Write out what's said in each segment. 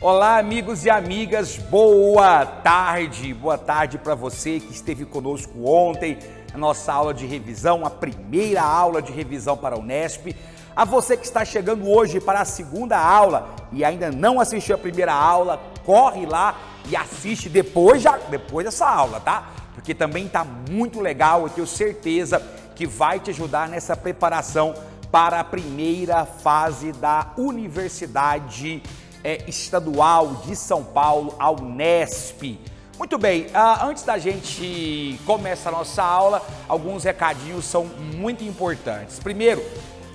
Olá, amigos e amigas, boa tarde. Boa tarde para você que esteve conosco ontem na nossa aula de revisão, a primeira aula de revisão para a Unesp. A você que está chegando hoje para a segunda aula e ainda não assistiu a primeira aula, corre lá e assiste depois, já, depois dessa aula, tá? Porque também está muito legal, eu tenho certeza que vai te ajudar nessa preparação para a primeira fase da Universidade é, Estadual de São Paulo, a Unesp. Muito bem, ah, antes da gente começar a nossa aula, alguns recadinhos são muito importantes. Primeiro,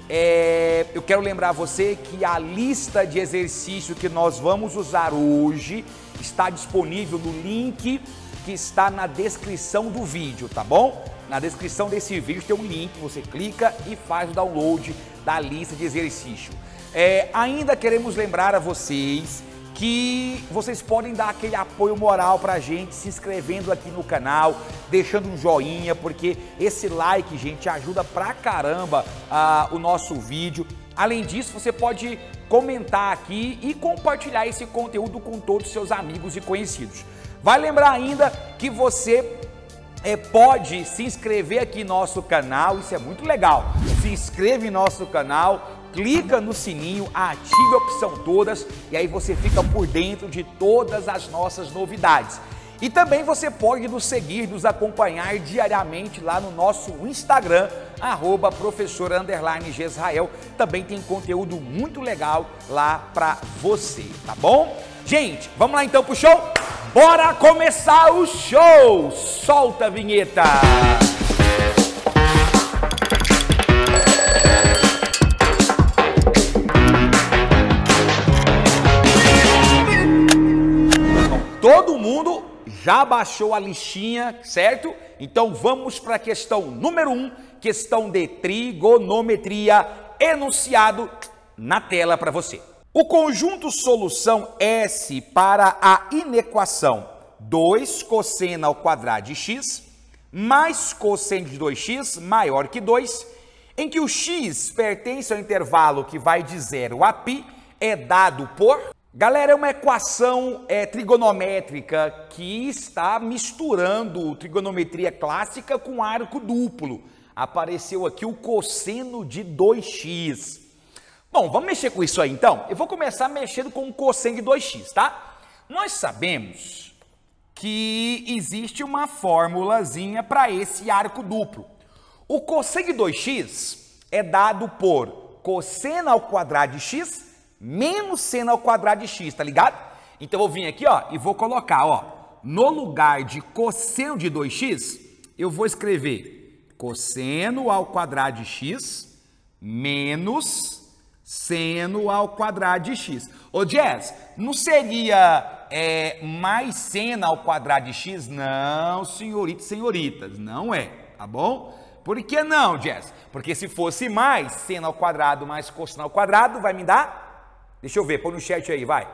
é, eu quero lembrar você que a lista de exercício que nós vamos usar hoje está disponível no link que está na descrição do vídeo, tá bom? Na descrição desse vídeo tem um link, você clica e faz o download da lista de exercício. É, ainda queremos lembrar a vocês que vocês podem dar aquele apoio moral para a gente se inscrevendo aqui no canal, deixando um joinha, porque esse like, gente, ajuda pra caramba uh, o nosso vídeo. Além disso, você pode comentar aqui e compartilhar esse conteúdo com todos os seus amigos e conhecidos. Vai lembrar ainda que você é, pode se inscrever aqui no nosso canal, isso é muito legal. Se inscreve em nosso canal, clica no sininho, ative a opção todas e aí você fica por dentro de todas as nossas novidades. E também você pode nos seguir, nos acompanhar diariamente lá no nosso Instagram, arroba professora Também tem conteúdo muito legal lá para você, tá bom? Gente, vamos lá então pro show? Bora começar o show! Solta a vinheta! Música já baixou a listinha, certo? Então vamos para a questão número 1, um, questão de trigonometria, enunciado na tela para você. O conjunto solução S para a inequação 2 cosseno ao quadrado de x mais cosseno de 2x maior que 2, em que o x pertence ao intervalo que vai de 0 a π, é dado por Galera, é uma equação é, trigonométrica que está misturando trigonometria clássica com arco duplo. Apareceu aqui o cosseno de 2x. Bom, vamos mexer com isso aí então? Eu vou começar mexendo com o cosseno de 2x, tá? Nós sabemos que existe uma formulazinha para esse arco duplo. O cosseno de 2x é dado por cosseno ao quadrado de x menos seno ao quadrado de x, tá ligado? Então eu vou vir aqui, ó, e vou colocar, ó, no lugar de cosseno de 2x, eu vou escrever cosseno ao quadrado de x menos seno ao quadrado de x. Ô, Jess, não seria é, mais seno ao quadrado de x? Não, senhoritas e senhoritas, não é, tá bom? Por que não, Jess? Porque se fosse mais seno ao quadrado mais cosseno ao quadrado, vai me dar Deixa eu ver, põe no chat aí, vai.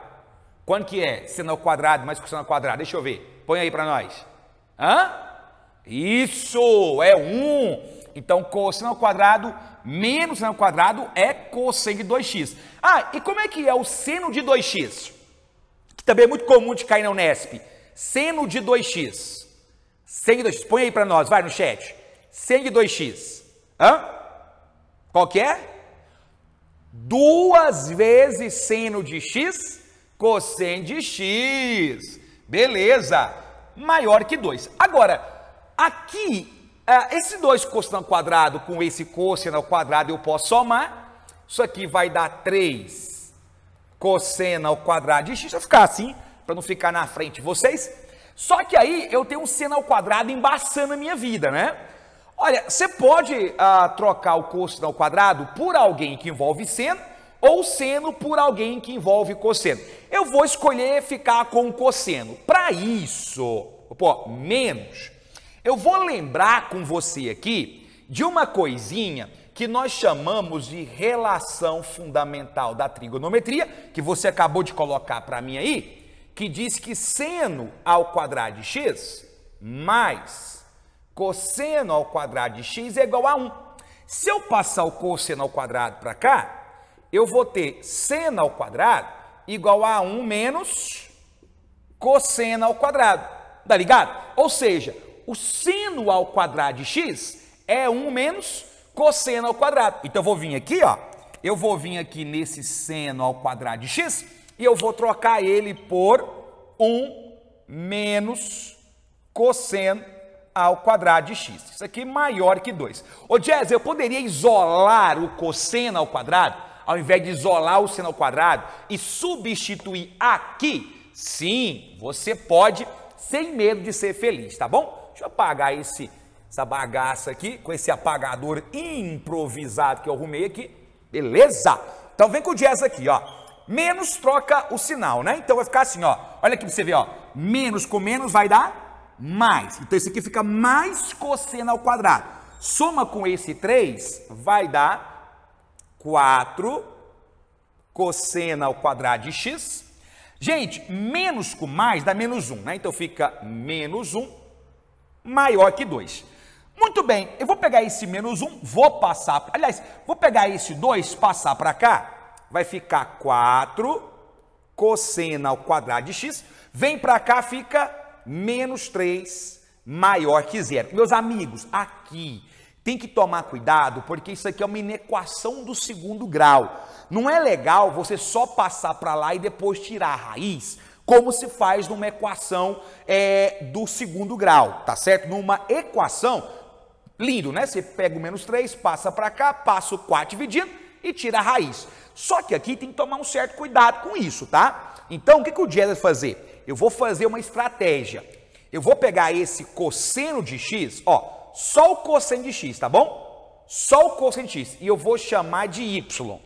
Quanto que é seno ao quadrado mais cosseno ao quadrado? Deixa eu ver. Põe aí para nós. Hã? Isso, é 1. Um. Então, cosseno ao quadrado menos seno ao quadrado é cosseno de 2x. Ah, e como é que é o seno de 2x? Que também é muito comum de cair na Unesp. Seno de 2x. Seno de 2x. Põe aí para nós, vai no chat. Seno de 2x. Hã? Qual que é? duas vezes seno de x, cosseno de x. Beleza, maior que 2. Agora, aqui, é, esse 2 cosseno ao quadrado com esse cosseno ao quadrado eu posso somar. Isso aqui vai dar 3 cosseno ao quadrado de x. vou ficar assim, para não ficar na frente de vocês. Só que aí eu tenho um seno ao quadrado embaçando a minha vida, né? Olha, você pode ah, trocar o cosseno ao quadrado por alguém que envolve seno ou seno por alguém que envolve cosseno. Eu vou escolher ficar com cosseno. Para isso, pô, menos. Eu vou lembrar com você aqui de uma coisinha que nós chamamos de relação fundamental da trigonometria, que você acabou de colocar para mim aí, que diz que seno ao quadrado de x mais Cosseno ao quadrado de x é igual a 1. Se eu passar o cosseno ao quadrado para cá, eu vou ter seno ao quadrado igual a 1 menos cosseno ao quadrado. Tá ligado? Ou seja, o seno ao quadrado de x é 1 menos cosseno ao quadrado. Então eu vou vir aqui, ó. Eu vou vir aqui nesse seno ao quadrado de x e eu vou trocar ele por 1 menos cosseno ao quadrado de x. Isso aqui é maior que 2. Ô, Jazz, eu poderia isolar o cosseno ao quadrado, ao invés de isolar o seno ao quadrado, e substituir aqui? Sim, você pode, sem medo de ser feliz, tá bom? Deixa eu apagar esse, essa bagaça aqui, com esse apagador improvisado que eu arrumei aqui. Beleza? Então vem com o Jazz aqui, ó menos troca o sinal, né? Então vai ficar assim, ó. Olha aqui pra você ver, ó. Menos com menos vai dar mais. Então, isso aqui fica mais cosseno ao quadrado. Soma com esse 3, vai dar 4 cosseno ao quadrado de x. Gente, menos com mais dá menos 1, né? Então, fica menos 1 maior que 2. Muito bem, eu vou pegar esse menos 1, vou passar... Aliás, vou pegar esse 2, passar para cá, vai ficar 4 cosseno ao quadrado de x. Vem para cá, fica menos 3 maior que zero. Meus amigos, aqui tem que tomar cuidado, porque isso aqui é uma inequação do segundo grau. Não é legal você só passar para lá e depois tirar a raiz, como se faz numa equação é, do segundo grau, tá certo? Numa equação, lindo, né? Você pega o menos 3, passa para cá, passa o 4 dividido e tira a raiz. Só que aqui tem que tomar um certo cuidado com isso, tá? Então, o que, que o vai fazer? eu vou fazer uma estratégia. Eu vou pegar esse cosseno de x, ó, só o cosseno de x, tá bom? Só o cosseno de x. E eu vou chamar de y.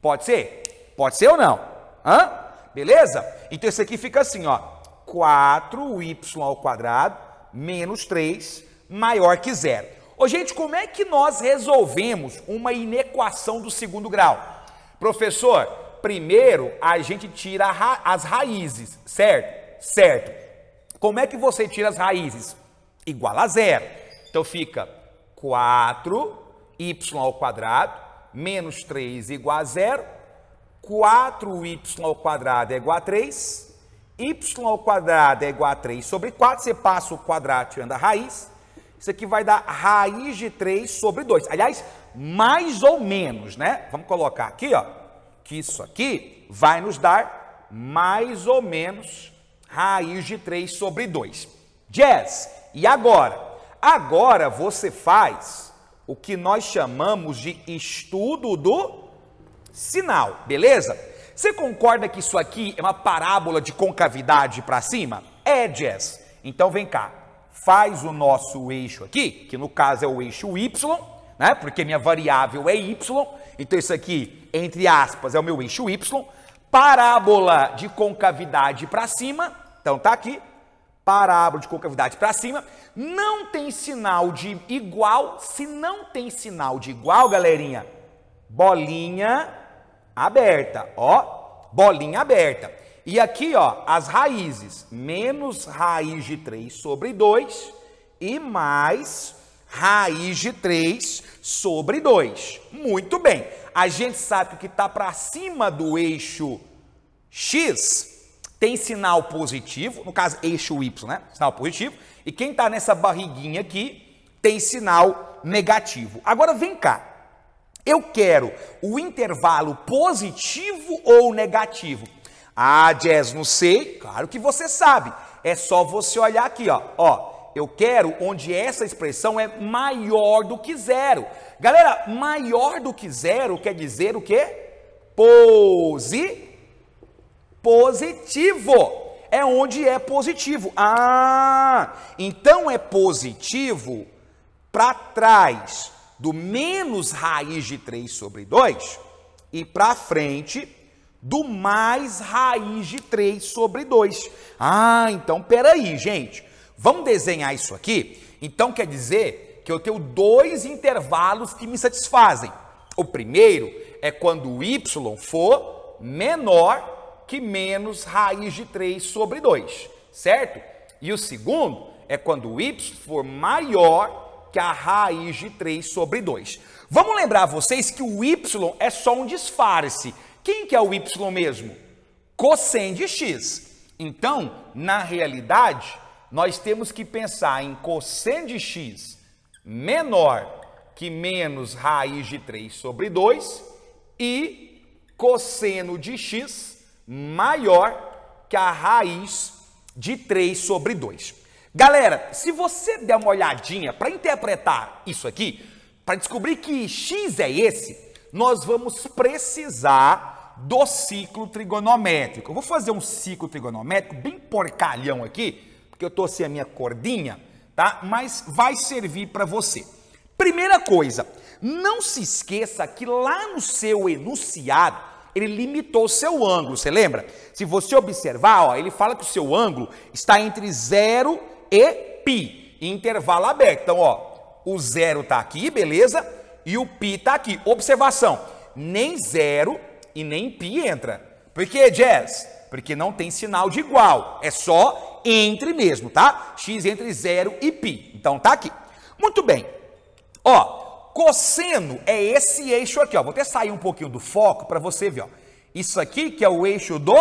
Pode ser? Pode ser ou não? Hã? Beleza? Então isso aqui fica assim, ó. 4y ao quadrado menos 3 maior que zero. Ô, gente, como é que nós resolvemos uma inequação do segundo grau? Professor, primeiro a gente tira ra as raízes, certo? certo. Como é que você tira as raízes? Igual a zero. Então fica 4y ao quadrado menos 3 igual a zero. 4y ao quadrado é igual a 3. y ao quadrado é igual a 3 é sobre 4. Você passa o quadrado tirando a raiz. Isso aqui vai dar raiz de 3 sobre 2. Aliás, mais ou menos, né? Vamos colocar aqui, ó, que isso aqui vai nos dar mais ou menos raiz de 3 sobre 2. Jazz, e agora? Agora você faz o que nós chamamos de estudo do sinal, beleza? Você concorda que isso aqui é uma parábola de concavidade para cima? É, Jazz. Então vem cá, faz o nosso eixo aqui, que no caso é o eixo Y, né? Porque minha variável é Y, então isso aqui, entre aspas, é o meu eixo Y, parábola de concavidade para cima, então tá aqui, parábola de concavidade para cima, não tem sinal de igual, se não tem sinal de igual, galerinha, bolinha aberta, ó, bolinha aberta. E aqui, ó, as raízes, menos raiz de 3 sobre 2 e mais raiz de 3 sobre 2. Muito bem, a gente sabe que o que está para cima do eixo x tem sinal positivo, no caso eixo Y, né? Sinal positivo. E quem está nessa barriguinha aqui tem sinal negativo. Agora vem cá. Eu quero o intervalo positivo ou negativo? Ah, Jazz, não sei. Claro que você sabe. É só você olhar aqui, ó. ó eu quero onde essa expressão é maior do que zero. Galera, maior do que zero quer dizer o quê? Positivo positivo. É onde é positivo. Ah, então é positivo para trás do menos raiz de 3 sobre 2 e para frente do mais raiz de 3 sobre 2. Ah, então peraí, gente. Vamos desenhar isso aqui? Então quer dizer que eu tenho dois intervalos que me satisfazem. O primeiro é quando o y for menor que menos raiz de 3 sobre 2, certo? E o segundo é quando o y for maior que a raiz de 3 sobre 2. Vamos lembrar vocês que o y é só um disfarce. Quem que é o y mesmo? Cosseno de x. Então, na realidade, nós temos que pensar em cosseno de x menor que menos raiz de 3 sobre 2 e cosseno de x maior que a raiz de 3 sobre 2. Galera, se você der uma olhadinha para interpretar isso aqui, para descobrir que x é esse, nós vamos precisar do ciclo trigonométrico. Eu vou fazer um ciclo trigonométrico bem porcalhão aqui, porque eu estou sem a minha cordinha, tá? Mas vai servir para você. Primeira coisa, não se esqueça que lá no seu enunciado ele limitou o seu ângulo, você lembra? Se você observar, ó, ele fala que o seu ângulo está entre 0 e π, intervalo aberto. Então, ó, o zero está aqui, beleza? E o π está aqui. Observação, nem zero e nem π entra. Por que, Jazz? Porque não tem sinal de igual, é só entre mesmo, tá? x entre 0 e π. Então, tá aqui. Muito bem. Ó, cosseno é esse eixo aqui, ó. Vou até sair um pouquinho do foco para você ver, ó. Isso aqui que é o eixo do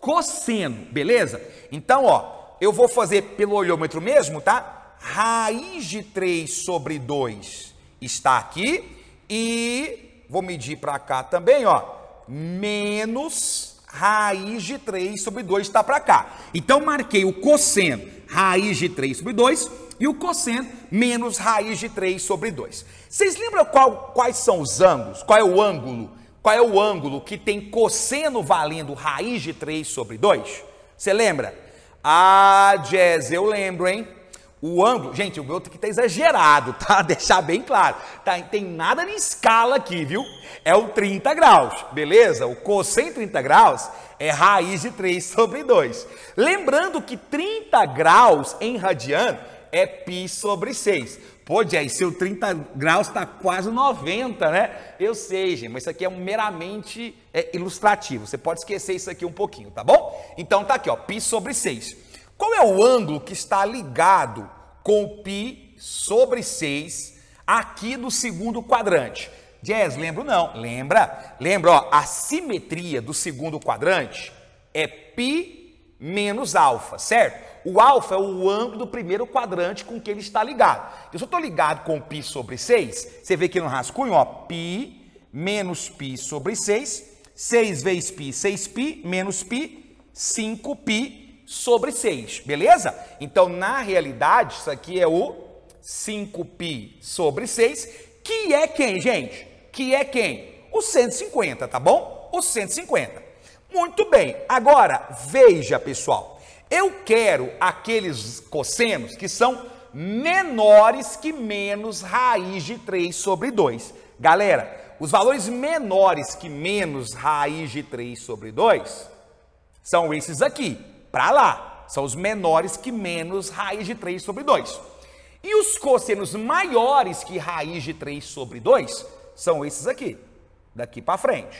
cosseno, beleza? Então, ó, eu vou fazer pelo olhômetro mesmo, tá? Raiz de 3 sobre 2 está aqui e vou medir para cá também, ó, menos raiz de 3 sobre 2 está para cá. Então, marquei o cosseno, raiz de 3 sobre 2, e o cosseno menos raiz de 3 sobre 2. Vocês lembram qual, quais são os ângulos? Qual é o ângulo? Qual é o ângulo que tem cosseno valendo raiz de 3 sobre 2? Você lembra? Ah, Jazz, eu lembro, hein? O ângulo, gente, o meu tem aqui está exagerado, tá? Deixar bem claro. Tá, tem nada de escala aqui, viu? É o 30 graus, beleza? O cosseno 30 graus é raiz de 3 sobre 2. Lembrando que 30 graus em radiano é π sobre 6. Pô, Jay, seu 30 graus está quase 90, né? Eu sei, gente, mas isso aqui é meramente é, ilustrativo. Você pode esquecer isso aqui um pouquinho, tá bom? Então tá aqui, ó, π sobre 6. Qual é o ângulo que está ligado com π sobre 6 aqui do segundo quadrante? Jazz, lembro não. Lembra? Lembra, ó, a simetria do segundo quadrante é π menos alfa, certo? O alfa é o ângulo do primeiro quadrante com que ele está ligado. Eu só estou ligado com π sobre 6, você vê aqui no rascunho, ó, π menos π sobre 6, 6 vezes π, 6π, menos π, 5π sobre 6, beleza? Então, na realidade, isso aqui é o 5π sobre 6, que é quem, gente? Que é quem? O 150, tá bom? O 150. Muito bem, agora veja, pessoal, eu quero aqueles cossenos que são menores que menos raiz de 3 sobre 2. Galera, os valores menores que menos raiz de 3 sobre 2 são esses aqui, para lá. São os menores que menos raiz de 3 sobre 2. E os cossenos maiores que raiz de 3 sobre 2 são esses aqui, daqui para frente.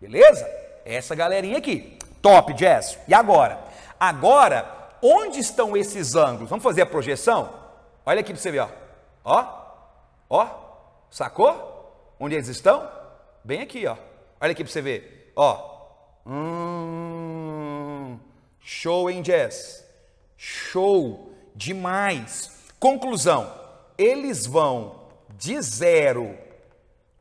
Beleza? Essa galerinha aqui. Top, Jess. E agora? Agora, onde estão esses ângulos? Vamos fazer a projeção? Olha aqui para você ver, ó. Ó, ó, sacou? Onde eles estão? Bem aqui, ó. Olha aqui para você ver, ó. Hum, show, hein, Jazz? Show demais. Conclusão, eles vão de zero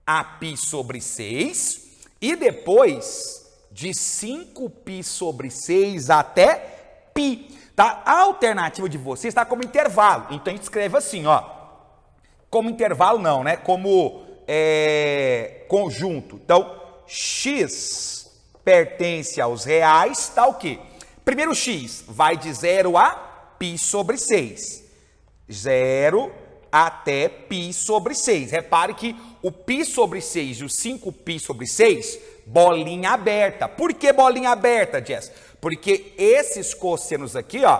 a π sobre 6 e depois de 5π sobre 6 até π. Tá? A alternativa de vocês está como intervalo. Então a gente escreve assim, ó. Como intervalo não, né? Como é, conjunto. Então, x pertence aos reais, tá o quê? Primeiro x vai de 0 a π sobre 6. 0 até π sobre 6. Repare que o π sobre 6 e o 5π sobre 6 bolinha aberta. Por que bolinha aberta, Jess? Porque esses cossenos aqui, ó,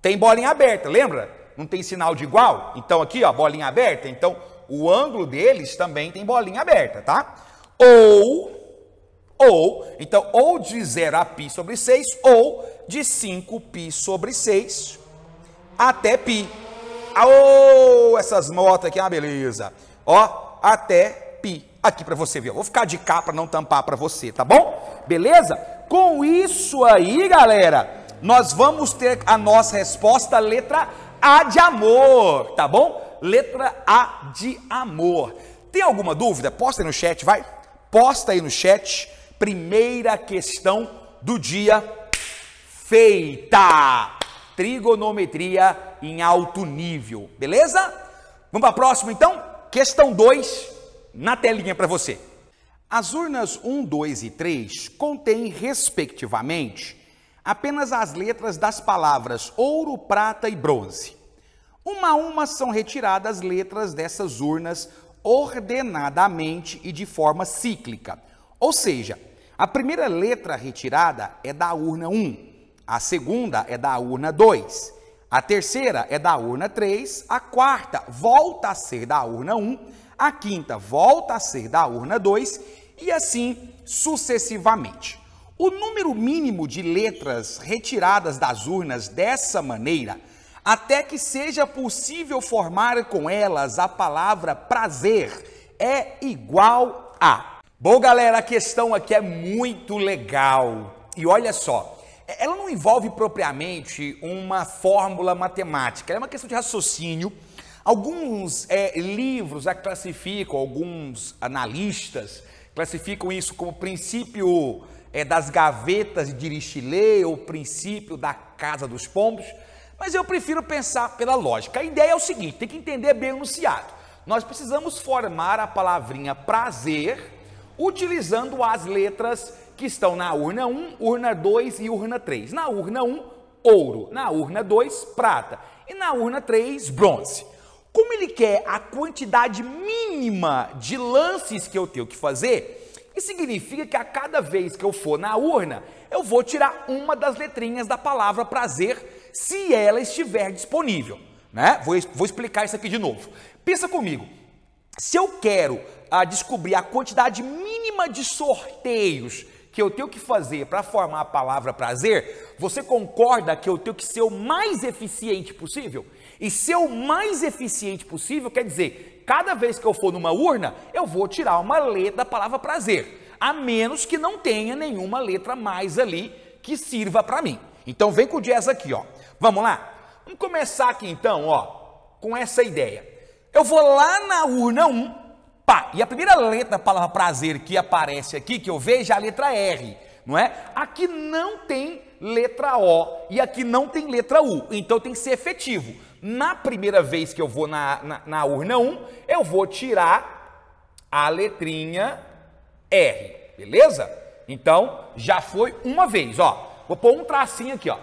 tem bolinha aberta, lembra? Não tem sinal de igual? Então aqui, ó, bolinha aberta. Então o ângulo deles também tem bolinha aberta, tá? Ou ou, então, ou de 0 a π sobre 6, ou de 5π sobre 6 até π. Ou essas motos aqui é uma beleza. Ó, até π aqui para você ver. Eu vou ficar de cá para não tampar para você, tá bom? Beleza? Com isso aí, galera, nós vamos ter a nossa resposta letra A de amor, tá bom? Letra A de amor. Tem alguma dúvida? Posta aí no chat, vai. Posta aí no chat. Primeira questão do dia feita. Trigonometria em alto nível, beleza? Vamos para a próxima então? Questão 2 na telinha para você. As urnas 1, 2 e 3 contêm, respectivamente, apenas as letras das palavras ouro, prata e bronze. Uma a uma são retiradas letras dessas urnas ordenadamente e de forma cíclica. Ou seja, a primeira letra retirada é da urna 1, a segunda é da urna 2, a terceira é da urna 3, a quarta volta a ser da urna 1 a quinta volta a ser da urna 2 e assim sucessivamente. O número mínimo de letras retiradas das urnas dessa maneira, até que seja possível formar com elas a palavra prazer, é igual a. Bom, galera, a questão aqui é muito legal. E olha só, ela não envolve propriamente uma fórmula matemática, ela é uma questão de raciocínio Alguns é, livros a classificam, alguns analistas classificam isso como princípio é, das gavetas de Richelieu, ou princípio da casa dos pombos, mas eu prefiro pensar pela lógica. A ideia é o seguinte: tem que entender bem o enunciado. Nós precisamos formar a palavrinha prazer utilizando as letras que estão na urna 1, urna 2 e urna 3. Na urna 1, ouro. Na urna 2, prata. E na urna 3, bronze. Como ele quer a quantidade mínima de lances que eu tenho que fazer, isso significa que a cada vez que eu for na urna, eu vou tirar uma das letrinhas da palavra prazer, se ela estiver disponível. Né? Vou, vou explicar isso aqui de novo. Pensa comigo. Se eu quero a ah, descobrir a quantidade mínima de sorteios que eu tenho que fazer para formar a palavra prazer, você concorda que eu tenho que ser o mais eficiente possível? E ser o mais eficiente possível quer dizer, cada vez que eu for numa urna, eu vou tirar uma letra da palavra prazer, a menos que não tenha nenhuma letra mais ali que sirva para mim. Então vem com o jazz aqui, ó. Vamos lá? Vamos começar aqui então, ó, com essa ideia. Eu vou lá na urna 1, pá, e a primeira letra da palavra prazer que aparece aqui, que eu vejo, é a letra R, não é? Aqui não tem letra O e aqui não tem letra U, então tem que ser efetivo na primeira vez que eu vou na, na, na urna 1, eu vou tirar a letrinha R, beleza? Então, já foi uma vez, ó. Vou pôr um tracinho aqui, ó.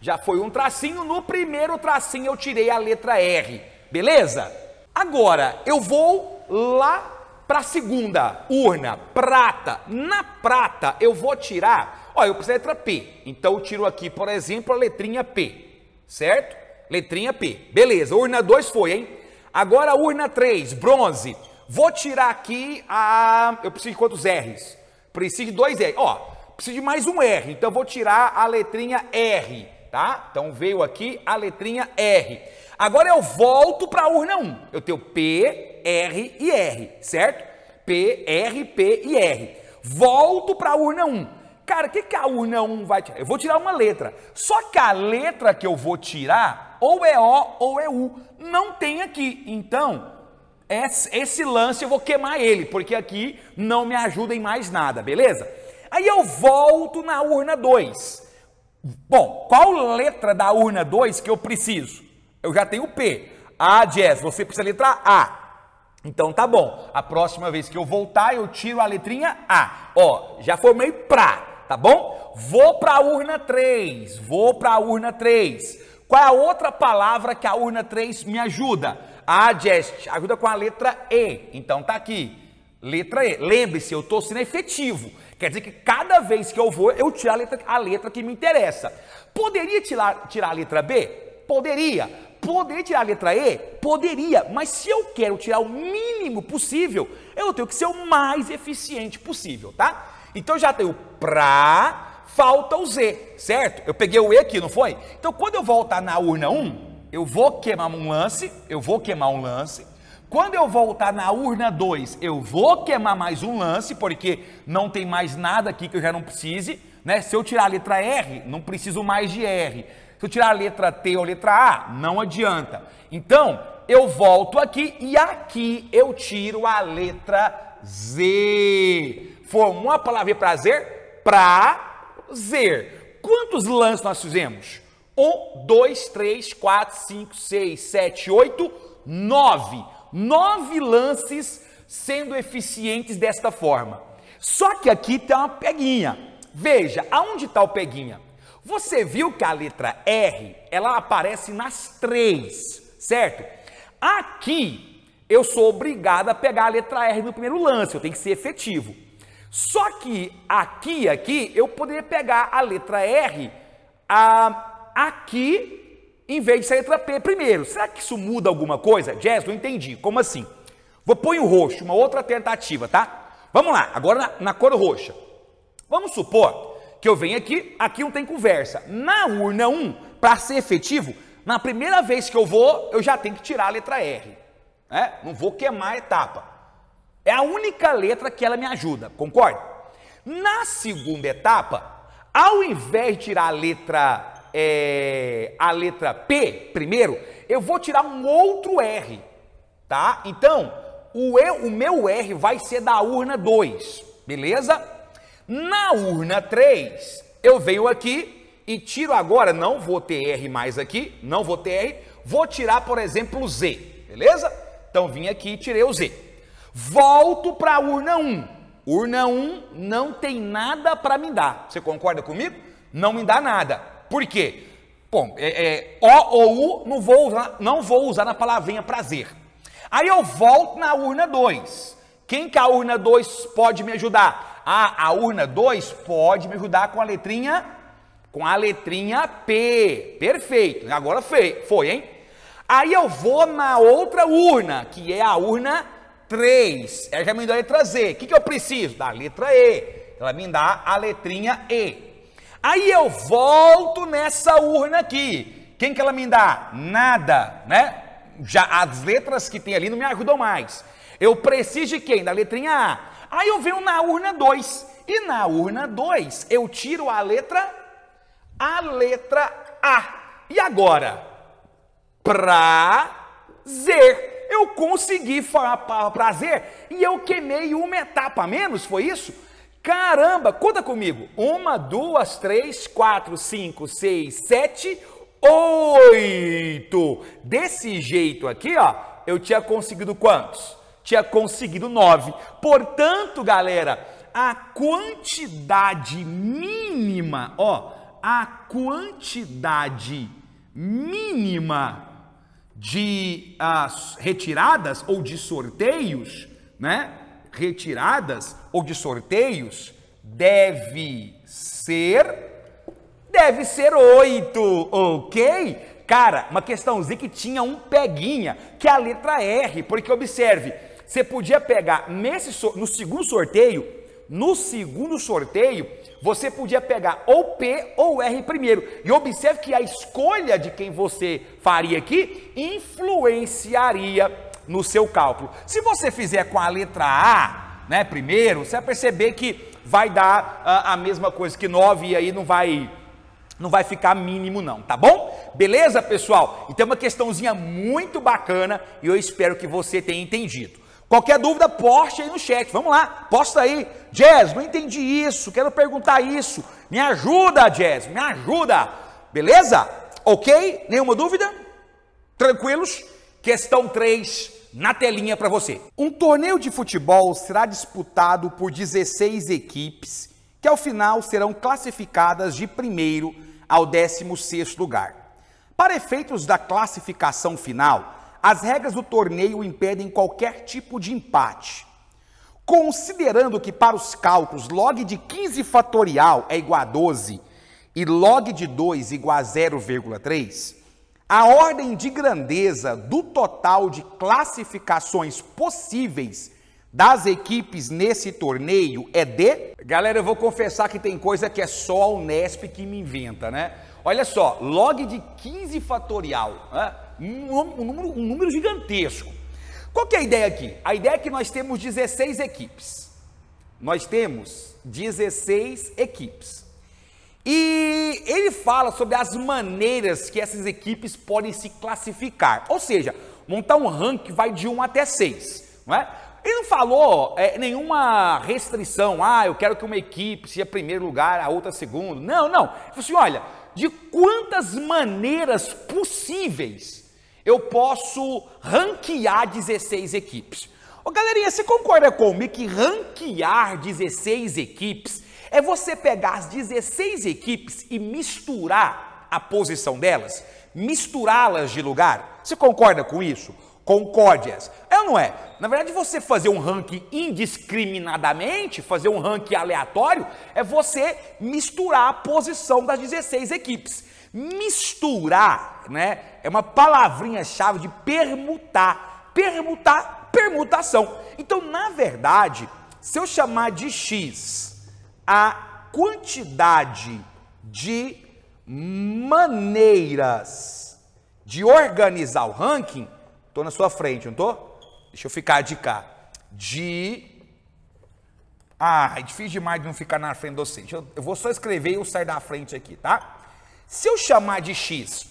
Já foi um tracinho, no primeiro tracinho eu tirei a letra R, beleza? Agora, eu vou lá para a segunda urna, prata. Na prata, eu vou tirar, ó, eu preciso da é letra P. Então, eu tiro aqui, por exemplo, a letrinha P, certo? Letrinha P. Beleza, urna 2 foi, hein? Agora urna 3, bronze. Vou tirar aqui a. Eu preciso de quantos R's? Preciso de dois R's. Ó, preciso de mais um R. Então vou tirar a letrinha R, tá? Então veio aqui a letrinha R. Agora eu volto para a urna 1. Eu tenho P, R e R, certo? P, R, P e R. Volto para a urna 1. Cara, o que, que a urna 1 vai tirar? Eu vou tirar uma letra. Só que a letra que eu vou tirar, ou é O ou é U. Não tem aqui. Então, esse lance eu vou queimar ele, porque aqui não me ajuda em mais nada, beleza? Aí eu volto na urna 2. Bom, qual letra da urna 2 que eu preciso? Eu já tenho o P. A, Jess, você precisa letra A. Então tá bom. A próxima vez que eu voltar, eu tiro a letrinha A. Ó, já formei pra tá bom? Vou para a urna 3, vou para a urna 3. Qual é a outra palavra que a urna 3 me ajuda? A Adjust, ajuda com a letra E. Então tá aqui, letra E. Lembre-se, eu estou sendo efetivo. Quer dizer que cada vez que eu vou, eu tiro a letra, a letra que me interessa. Poderia tirar, tirar a letra B? Poderia. Poderia tirar a letra E? Poderia, mas se eu quero tirar o mínimo possível, eu tenho que ser o mais eficiente possível, tá? Então já tenho pra, falta o Z, certo? Eu peguei o E aqui, não foi? Então quando eu voltar na urna 1, eu vou queimar um lance, eu vou queimar um lance. Quando eu voltar na urna 2, eu vou queimar mais um lance, porque não tem mais nada aqui que eu já não precise. Né? Se eu tirar a letra R, não preciso mais de R. Se eu tirar a letra T ou a letra A, não adianta. Então, eu volto aqui e aqui eu tiro a letra Z. Formou a palavra prazer, prazer. Quantos lances nós fizemos? Um, dois, três, quatro, cinco, seis, sete, oito, nove. Nove lances sendo eficientes desta forma. Só que aqui tem uma peguinha. Veja, aonde está o peguinha? Você viu que a letra R, ela aparece nas três, certo? Aqui, eu sou obrigado a pegar a letra R no primeiro lance, eu tenho que ser efetivo. Só que aqui aqui eu poderia pegar a letra R a, aqui em vez de ser a letra P primeiro. Será que isso muda alguma coisa? Jess, não entendi. Como assim? Vou pôr em roxo, uma outra tentativa, tá? Vamos lá, agora na, na cor roxa. Vamos supor que eu venho aqui, aqui não tem conversa. Na urna 1, para ser efetivo, na primeira vez que eu vou, eu já tenho que tirar a letra R. Né? Não vou queimar a etapa. É a única letra que ela me ajuda, concorda? Na segunda etapa, ao invés de tirar a letra é, a letra P primeiro, eu vou tirar um outro R, tá? Então, o, o meu R vai ser da urna 2, beleza? Na urna 3, eu venho aqui e tiro agora, não vou ter R mais aqui, não vou ter R, vou tirar, por exemplo, o Z, beleza? Então, vim aqui e tirei o Z. Volto para a urna 1. Urna 1 não tem nada para me dar. Você concorda comigo? Não me dá nada. Por quê? Bom, é, é, O ou U não vou, usar, não vou usar na palavrinha prazer. Aí eu volto na urna 2. Quem que a urna 2 pode me ajudar? Ah, a urna 2 pode me ajudar com a letrinha com a letrinha P. Perfeito. Agora foi, foi, hein? Aí eu vou na outra urna, que é a urna 3. Ela já me deu a letra Z. O que, que eu preciso? Da letra E. Ela me dá a letrinha E. Aí eu volto nessa urna aqui. Quem que ela me dá? Nada, né? Já as letras que tem ali não me ajudam mais. Eu preciso de quem? Da letrinha A. Aí eu venho na urna 2. E na urna 2 eu tiro a letra a letra A. E agora? Prazer eu consegui prazer e eu queimei uma etapa a menos, foi isso? Caramba, conta comigo. Uma, duas, três, quatro, cinco, seis, sete, oito. Desse jeito aqui, ó, eu tinha conseguido quantos? Tinha conseguido nove. Portanto, galera, a quantidade mínima, ó, a quantidade mínima de as retiradas ou de sorteios, né? Retiradas ou de sorteios deve ser deve ser oito, ok? Cara, uma questãozinha que tinha um peguinha, que é a letra R, porque observe, você podia pegar nesse no segundo sorteio, no segundo sorteio você podia pegar ou P ou R primeiro. E observe que a escolha de quem você faria aqui influenciaria no seu cálculo. Se você fizer com a letra A, né, primeiro, você vai perceber que vai dar a, ah, a mesma coisa que 9 e aí não vai não vai ficar mínimo não, tá bom? Beleza, pessoal? Então é uma questãozinha muito bacana e eu espero que você tenha entendido. Qualquer dúvida, poste aí no chat. Vamos lá, posta aí. Jazz, não entendi isso, quero perguntar isso. Me ajuda, Jazz, me ajuda. Beleza? Ok? Nenhuma dúvida? Tranquilos? Questão 3 na telinha para você. Um torneio de futebol será disputado por 16 equipes, que ao final serão classificadas de primeiro ao 16 lugar. Para efeitos da classificação final, as regras do torneio impedem qualquer tipo de empate. Considerando que para os cálculos log de 15 fatorial é igual a 12 e log de 2 igual a 0,3, a ordem de grandeza do total de classificações possíveis das equipes nesse torneio é de. Galera, eu vou confessar que tem coisa que é só a Unesp que me inventa, né? Olha só, log de 15 fatorial. Né? um, um, número, um número gigantesco. Qual que é a ideia aqui? A ideia é que nós temos 16 equipes. Nós temos 16 equipes. E ele fala sobre as maneiras que essas equipes podem se classificar, ou seja, montar um ranking vai de 1 até 6, não é? Ele não falou é, nenhuma restrição, ah, eu quero que uma equipe seja primeiro lugar, a outra segundo. Não, não. Ele falou assim: olha, de quantas maneiras possíveis eu posso ranquear 16 equipes. Ô, galerinha, você concorda comigo que ranquear 16 equipes é você pegar as 16 equipes e misturar a posição delas, misturá-las de lugar? Você concorda com isso? Concórdias. É ou não é? Na verdade, você fazer um ranking indiscriminadamente, fazer um ranking aleatório, é você misturar a posição das 16 equipes. Misturar, né? é uma palavrinha-chave de permutar. Permutar, permutação. Então, na verdade, se eu chamar de x a quantidade de maneiras de organizar o ranking, estou na sua frente, não estou? Deixa eu ficar de cá. De. Ah, é difícil demais de não ficar na frente do docente. Eu, eu vou só escrever e eu sair da frente aqui, tá? Se eu chamar de x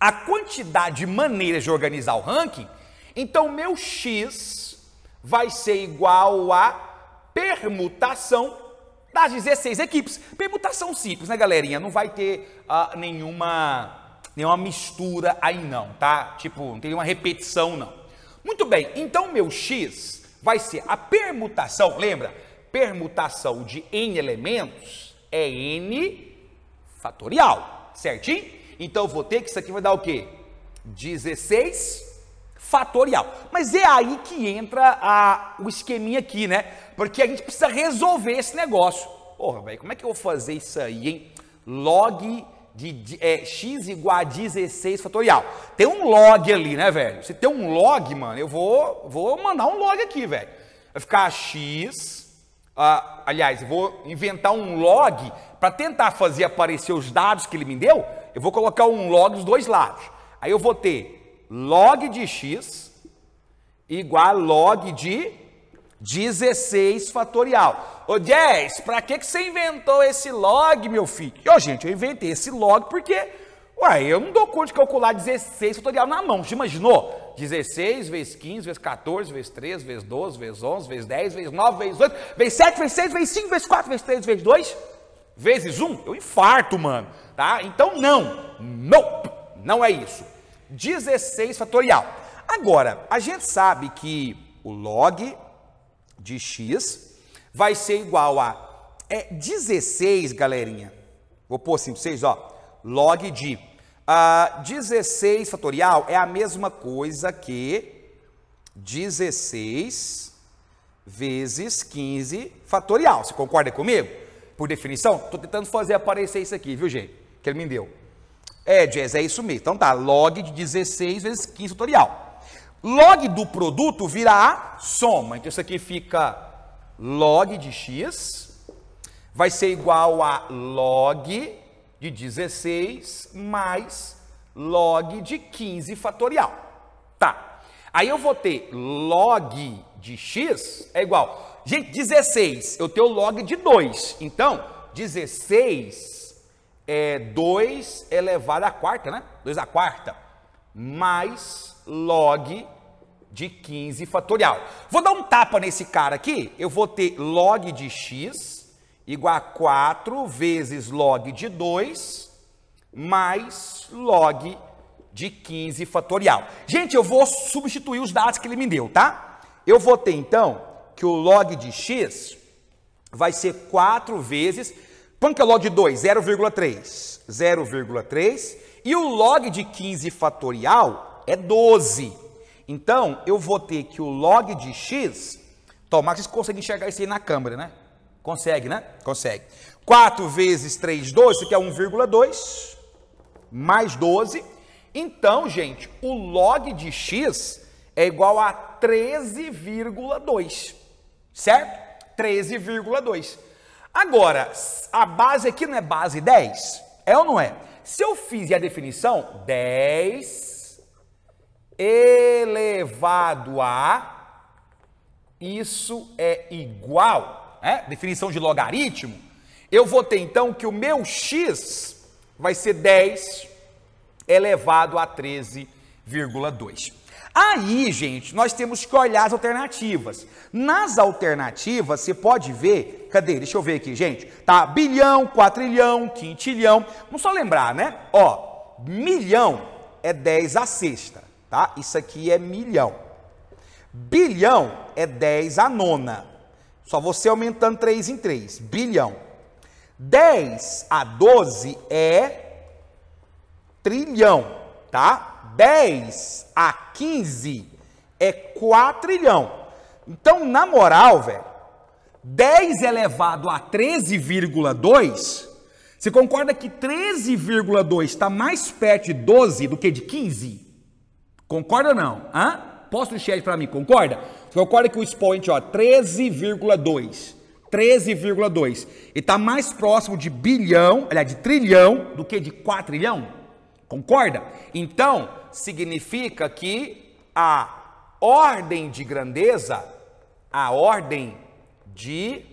a quantidade de maneiras de organizar o ranking, então meu x vai ser igual a permutação das 16 equipes. Permutação simples, né, galerinha? Não vai ter uh, nenhuma, nenhuma mistura aí não, tá? Tipo, não tem nenhuma repetição não. Muito bem, então meu x vai ser a permutação, lembra? Permutação de n elementos é n fatorial, certinho? Então eu vou ter que isso aqui vai dar o quê? 16 fatorial. Mas é aí que entra a, o esqueminha aqui, né? Porque a gente precisa resolver esse negócio. Porra, velho, como é que eu vou fazer isso aí, hein? Log de, de é, x igual a 16 fatorial. Tem um log ali, né, velho? Se tem um log, mano, eu vou, vou mandar um log aqui, velho. Vai ficar x Uh, aliás, vou inventar um log para tentar fazer aparecer os dados que ele me deu eu vou colocar um log dos dois lados. Aí eu vou ter log de x igual a log de 16 fatorial. Ô Jess, para que, que você inventou esse log, meu filho? Ô gente, eu inventei esse log porque, ué, eu não dou conta de calcular 16 fatorial na mão, você imaginou? 16 vezes 15, vezes 14, vezes 13, vezes 12, vezes 11, vezes 10, vezes 9, vezes 8, vezes 7, vezes 6, vezes 5, vezes 4, vezes 3, vezes 2, vezes 1, eu infarto, mano tá? Então não, nope, não é isso. 16 fatorial. Agora, a gente sabe que o log de x vai ser igual a é 16, galerinha. Vou pôr assim para vocês, ó. Log de uh, ah, 16 fatorial é a mesma coisa que 16 vezes 15 fatorial. Você concorda comigo? Por definição, estou tentando fazer aparecer isso aqui, viu, gente? que ele me deu. É, Jess, é isso mesmo. Então tá, log de 16 vezes 15 fatorial. Log do produto virá a soma. Então isso aqui fica log de x vai ser igual a log de 16 mais log de 15 fatorial. Tá. Aí eu vou ter log de x é igual. Gente, 16, eu tenho log de 2. Então, 16 é 2 elevado à quarta, né? 2 à quarta, mais log de 15 fatorial. Vou dar um tapa nesse cara aqui, eu vou ter log de x igual a 4 vezes log de 2 mais log de 15 fatorial. Gente, eu vou substituir os dados que ele me deu, tá? Eu vou ter, então, que o log de x vai ser 4 vezes Panca log de 2, 0,3. 0,3. E o log de 15 fatorial é 12. Então, eu vou ter que o log de x... Tomar, que vocês conseguem enxergar isso aí na câmera, né? Consegue, né? Consegue. 4 vezes 3, 12, isso aqui é 1,2. Mais 12. Então, gente, o log de x é igual a 13,2. Certo? 13,2. Agora, a base aqui não é base 10? É ou não é? Se eu fizer a definição, 10 elevado a, isso é igual, né? definição de logaritmo, eu vou ter então que o meu x vai ser 10 elevado a 13,2. Aí, gente, nós temos que olhar as alternativas. Nas alternativas, você pode ver, cadê? Deixa eu ver aqui, gente. Tá bilhão, quatrilhão, quintilhão. Vamos só lembrar, né? Ó, milhão é 10 a sexta, tá? Isso aqui é milhão. Bilhão é 10 a nona. Só você aumentando 3 em 3. Bilhão. 10 a 12 é trilhão tá? 10 a 15 é 4 trilhão. Então, na moral, velho, 10 elevado a 13,2, você concorda que 13,2 está mais perto de 12 do que de 15? Concorda ou não? Hã? Posso o chat para mim, concorda? Você concorda que o expoente, ó, 13,2. 13,2. E está mais próximo de bilhão, aliás, de trilhão, do que de 4 trilhão? Concorda? Então, significa que a ordem de grandeza, a ordem de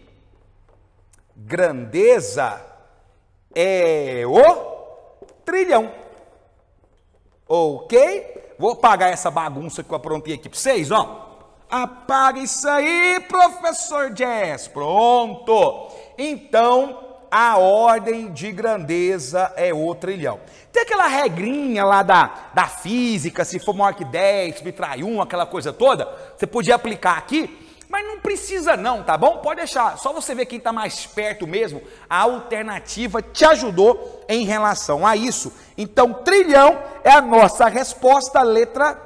grandeza é o trilhão. Ok? Vou apagar essa bagunça que eu aprontei aqui para vocês, ó. Apaga isso aí, professor Jess. Pronto. Então, a ordem de grandeza é o trilhão. Tem aquela regrinha lá da, da física, se for maior que 10, subtrai 1, aquela coisa toda, você podia aplicar aqui, mas não precisa não, tá bom? Pode deixar, só você ver quem está mais perto mesmo, a alternativa te ajudou em relação a isso. Então, trilhão é a nossa resposta, letra,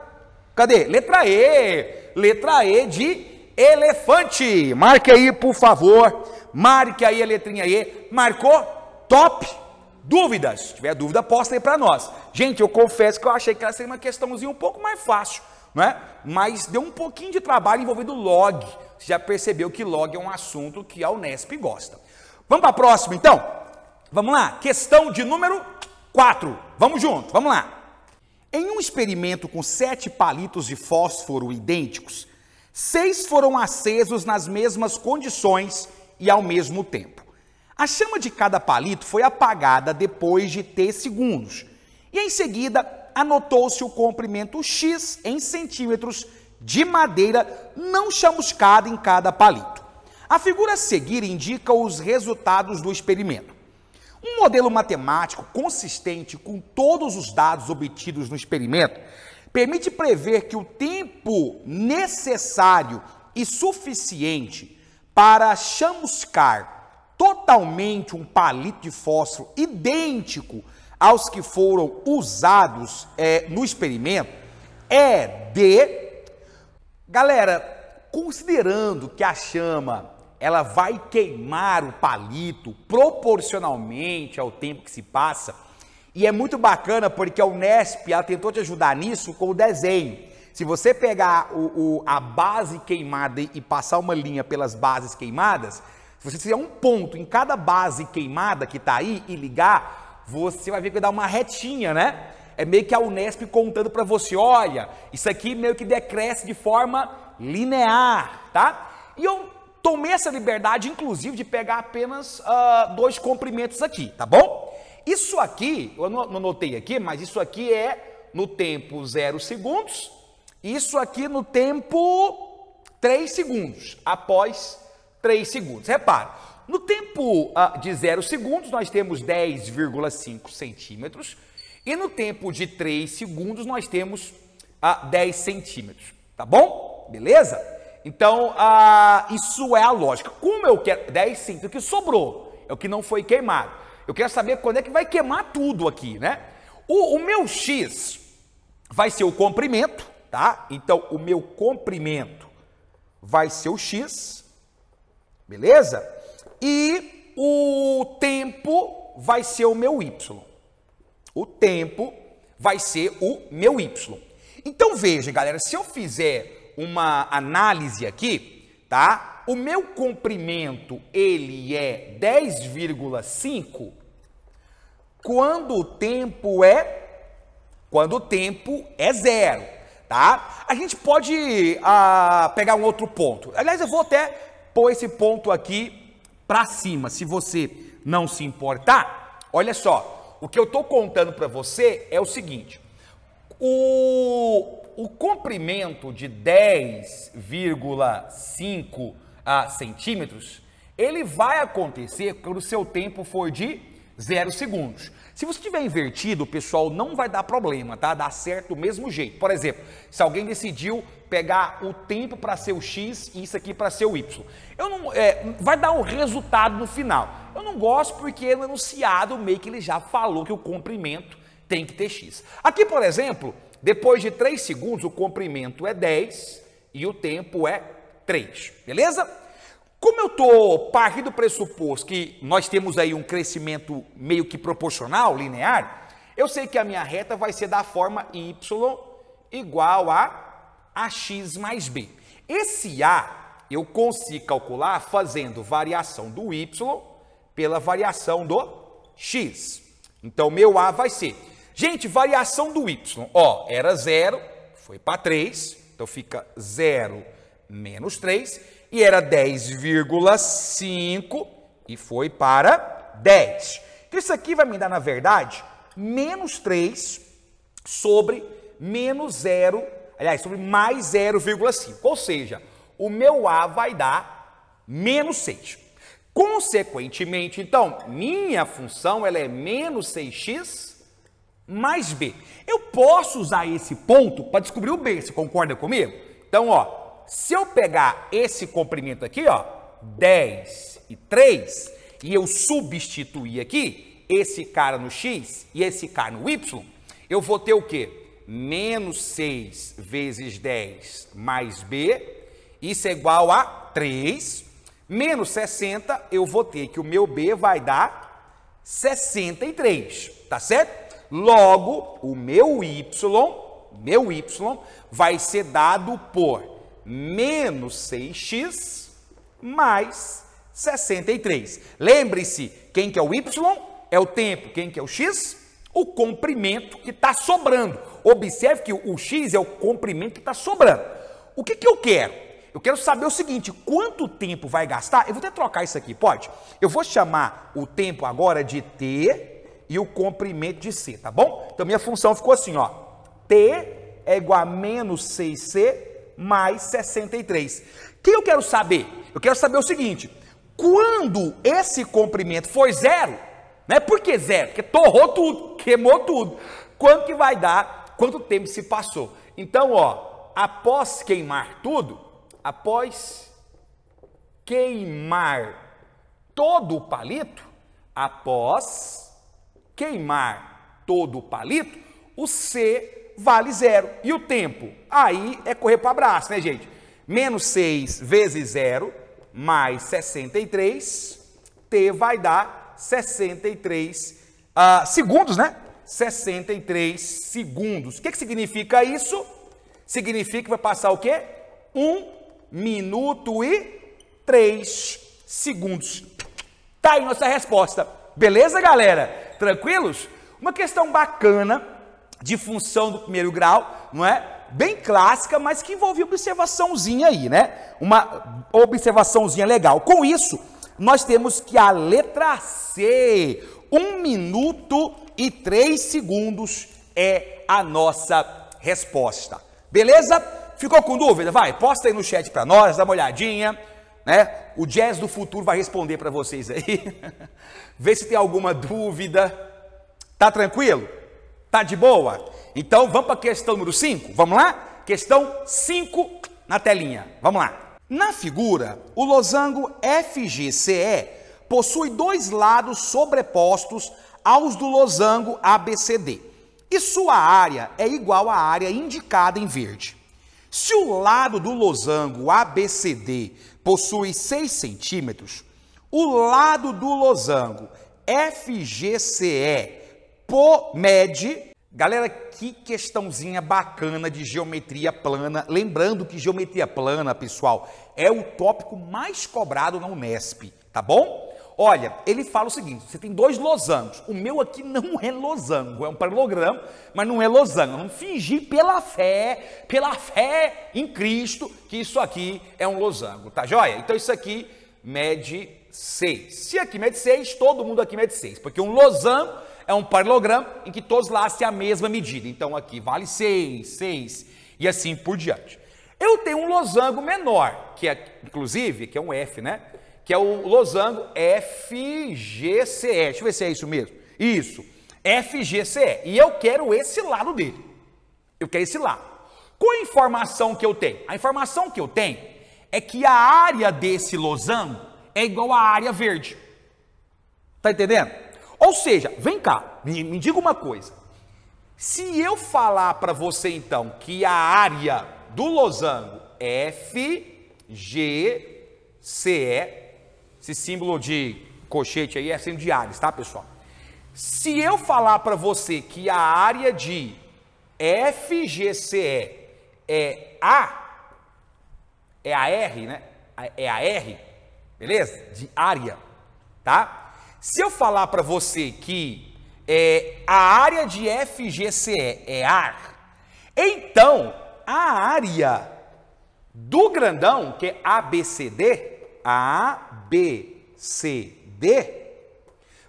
cadê? Letra E, letra E de elefante. Marque aí, por favor marque aí a letrinha E, marcou, top, dúvidas, se tiver dúvida, posta aí para nós, gente, eu confesso que eu achei que ela seria uma questãozinha um pouco mais fácil, não é? mas deu um pouquinho de trabalho envolvendo log, você já percebeu que log é um assunto que a Unesp gosta, vamos para a próxima então, vamos lá, questão de número 4, vamos junto, vamos lá, em um experimento com sete palitos de fósforo idênticos, seis foram acesos nas mesmas condições e ao mesmo tempo. A chama de cada palito foi apagada depois de T segundos, e em seguida anotou-se o comprimento X em centímetros de madeira não chamuscada em cada palito. A figura a seguir indica os resultados do experimento. Um modelo matemático consistente com todos os dados obtidos no experimento permite prever que o tempo necessário e suficiente para chamuscar totalmente um palito de fósforo idêntico aos que foram usados é, no experimento é de. Galera, considerando que a chama ela vai queimar o palito proporcionalmente ao tempo que se passa, e é muito bacana porque a Unesp ela tentou te ajudar nisso com o desenho. Se você pegar o, o, a base queimada e passar uma linha pelas bases queimadas, se você fizer um ponto em cada base queimada que está aí e ligar, você vai ver que vai dar uma retinha, né? É meio que a Unesp contando para você, olha, isso aqui meio que decresce de forma linear, tá? E eu tomei essa liberdade, inclusive, de pegar apenas uh, dois comprimentos aqui, tá bom? Isso aqui, eu não anotei aqui, mas isso aqui é no tempo 0 segundos isso aqui no tempo 3 segundos, após 3 segundos. Repara, no tempo ah, de 0 segundos nós temos 10,5 centímetros e no tempo de 3 segundos nós temos 10 ah, centímetros, tá bom? Beleza? Então, ah, isso é a lógica. Como eu quero 10 centímetros, o que sobrou é o que não foi queimado. Eu quero saber quando é que vai queimar tudo aqui, né? O, o meu x vai ser o comprimento tá? Então, o meu comprimento vai ser o x, beleza? E o tempo vai ser o meu y. O tempo vai ser o meu y. Então, veja, galera, se eu fizer uma análise aqui, tá? O meu comprimento, ele é 10,5 quando o tempo é quando o tempo é zero tá? A gente pode ah, pegar um outro ponto. Aliás, eu vou até pôr esse ponto aqui para cima, se você não se importar. Olha só, o que eu estou contando para você é o seguinte: o, o comprimento de 10,5 ah, centímetros ele vai acontecer quando o seu tempo for de 0 segundos. Se você tiver invertido, pessoal não vai dar problema, tá? Dá certo do mesmo jeito. Por exemplo, se alguém decidiu pegar o tempo para ser o X e isso aqui para ser o Y. Eu não, é, vai dar o um resultado no final. Eu não gosto porque no enunciado meio que ele já falou que o comprimento tem que ter X. Aqui, por exemplo, depois de 3 segundos, o comprimento é 10 e o tempo é 3, beleza? Como eu estou partindo do pressuposto que nós temos aí um crescimento meio que proporcional, linear, eu sei que a minha reta vai ser da forma y igual a ax mais b. Esse a eu consigo calcular fazendo variação do y pela variação do x. Então, meu a vai ser... Gente, variação do y, ó, era zero, foi para 3, então fica 0 menos 3 e era 10,5 e foi para 10. Então isso aqui vai me dar, na verdade, menos 3 sobre menos 0, aliás, sobre mais 0,5. Ou seja, o meu A vai dar menos 6. Consequentemente, então, minha função ela é menos 6x mais b. Eu posso usar esse ponto para descobrir o b, você concorda comigo? Então, ó, se eu pegar esse comprimento aqui, ó, 10 e 3, e eu substituir aqui esse cara no x e esse cara no y, eu vou ter o quê? Menos 6 vezes 10 mais b, isso é igual a 3, menos 60, eu vou ter que o meu b vai dar 63, tá certo? Logo, o meu y, meu y vai ser dado por menos 6x mais 63. Lembre-se, quem que é o y é o tempo, quem que é o x? O comprimento que está sobrando. Observe que o x é o comprimento que está sobrando. O que, que eu quero? Eu quero saber o seguinte, quanto tempo vai gastar? Eu vou até trocar isso aqui, pode? Eu vou chamar o tempo agora de t e o comprimento de c, tá bom? Então, minha função ficou assim, ó. t é igual a menos 6c mais 63. O que eu quero saber? Eu quero saber o seguinte: quando esse comprimento for zero, né? Por que zero? Porque torrou tudo, queimou tudo. Quanto que vai dar? Quanto tempo se passou? Então, ó, após queimar tudo, após queimar todo o palito, após queimar todo o palito, o C vale zero. E o tempo? Aí é correr para o abraço, né, gente? Menos 6 vezes 0, mais 63, T vai dar 63 uh, ah, segundos, né? 63 segundos. O que, que significa isso? Significa que vai passar o quê? 1 minuto e 3 segundos. Tá aí nossa resposta. Beleza, galera? Tranquilos? Uma questão bacana de função do primeiro grau, não é? Bem clássica, mas que envolve observaçãozinha aí, né? Uma observaçãozinha legal. Com isso, nós temos que a letra C, um minuto e três segundos é a nossa resposta. Beleza? Ficou com dúvida? Vai, posta aí no chat para nós, dá uma olhadinha, né? O Jazz do Futuro vai responder para vocês aí. Vê se tem alguma dúvida. Tá tranquilo? Tá de boa? Então vamos para a questão número 5. Vamos lá? Questão 5 na telinha. Vamos lá. Na figura, o losango FGCE possui dois lados sobrepostos aos do losango ABCD. E sua área é igual à área indicada em verde. Se o lado do losango ABCD possui 6 centímetros, o lado do losango FGCE POMED. Galera, que questãozinha bacana de geometria plana. Lembrando que geometria plana, pessoal, é o tópico mais cobrado na Unesp, tá bom? Olha, ele fala o seguinte: você tem dois losangos. O meu aqui não é losango, é um paralelogramo, mas não é losango. Vamos fingir pela fé, pela fé em Cristo, que isso aqui é um losango, tá joia? Então isso aqui mede 6. Se aqui mede 6, todo mundo aqui mede 6, porque um losango é um paralelogramo em que todos lá têm a mesma medida. Então aqui vale 6, 6 e assim por diante. Eu tenho um losango menor, que é, inclusive, que é um F, né? Que é o losango FGCE. Deixa eu ver se é isso mesmo. Isso, FGCE. E eu quero esse lado dele. Eu quero esse lado. Qual a informação que eu tenho? A informação que eu tenho é que a área desse losango é igual à área verde. Tá entendendo? Ou seja, vem cá, me, me diga uma coisa. Se eu falar para você então que a área do losango é F, G, C, E, esse símbolo de cochete aí é símbolo de áreas, tá pessoal? Se eu falar para você que a área de FGCE é A, é a R, né? É a R, beleza? De área, tá? Se eu falar para você que é, a área de FGCE é ar, então a área do grandão, que é ABCD, ABCD,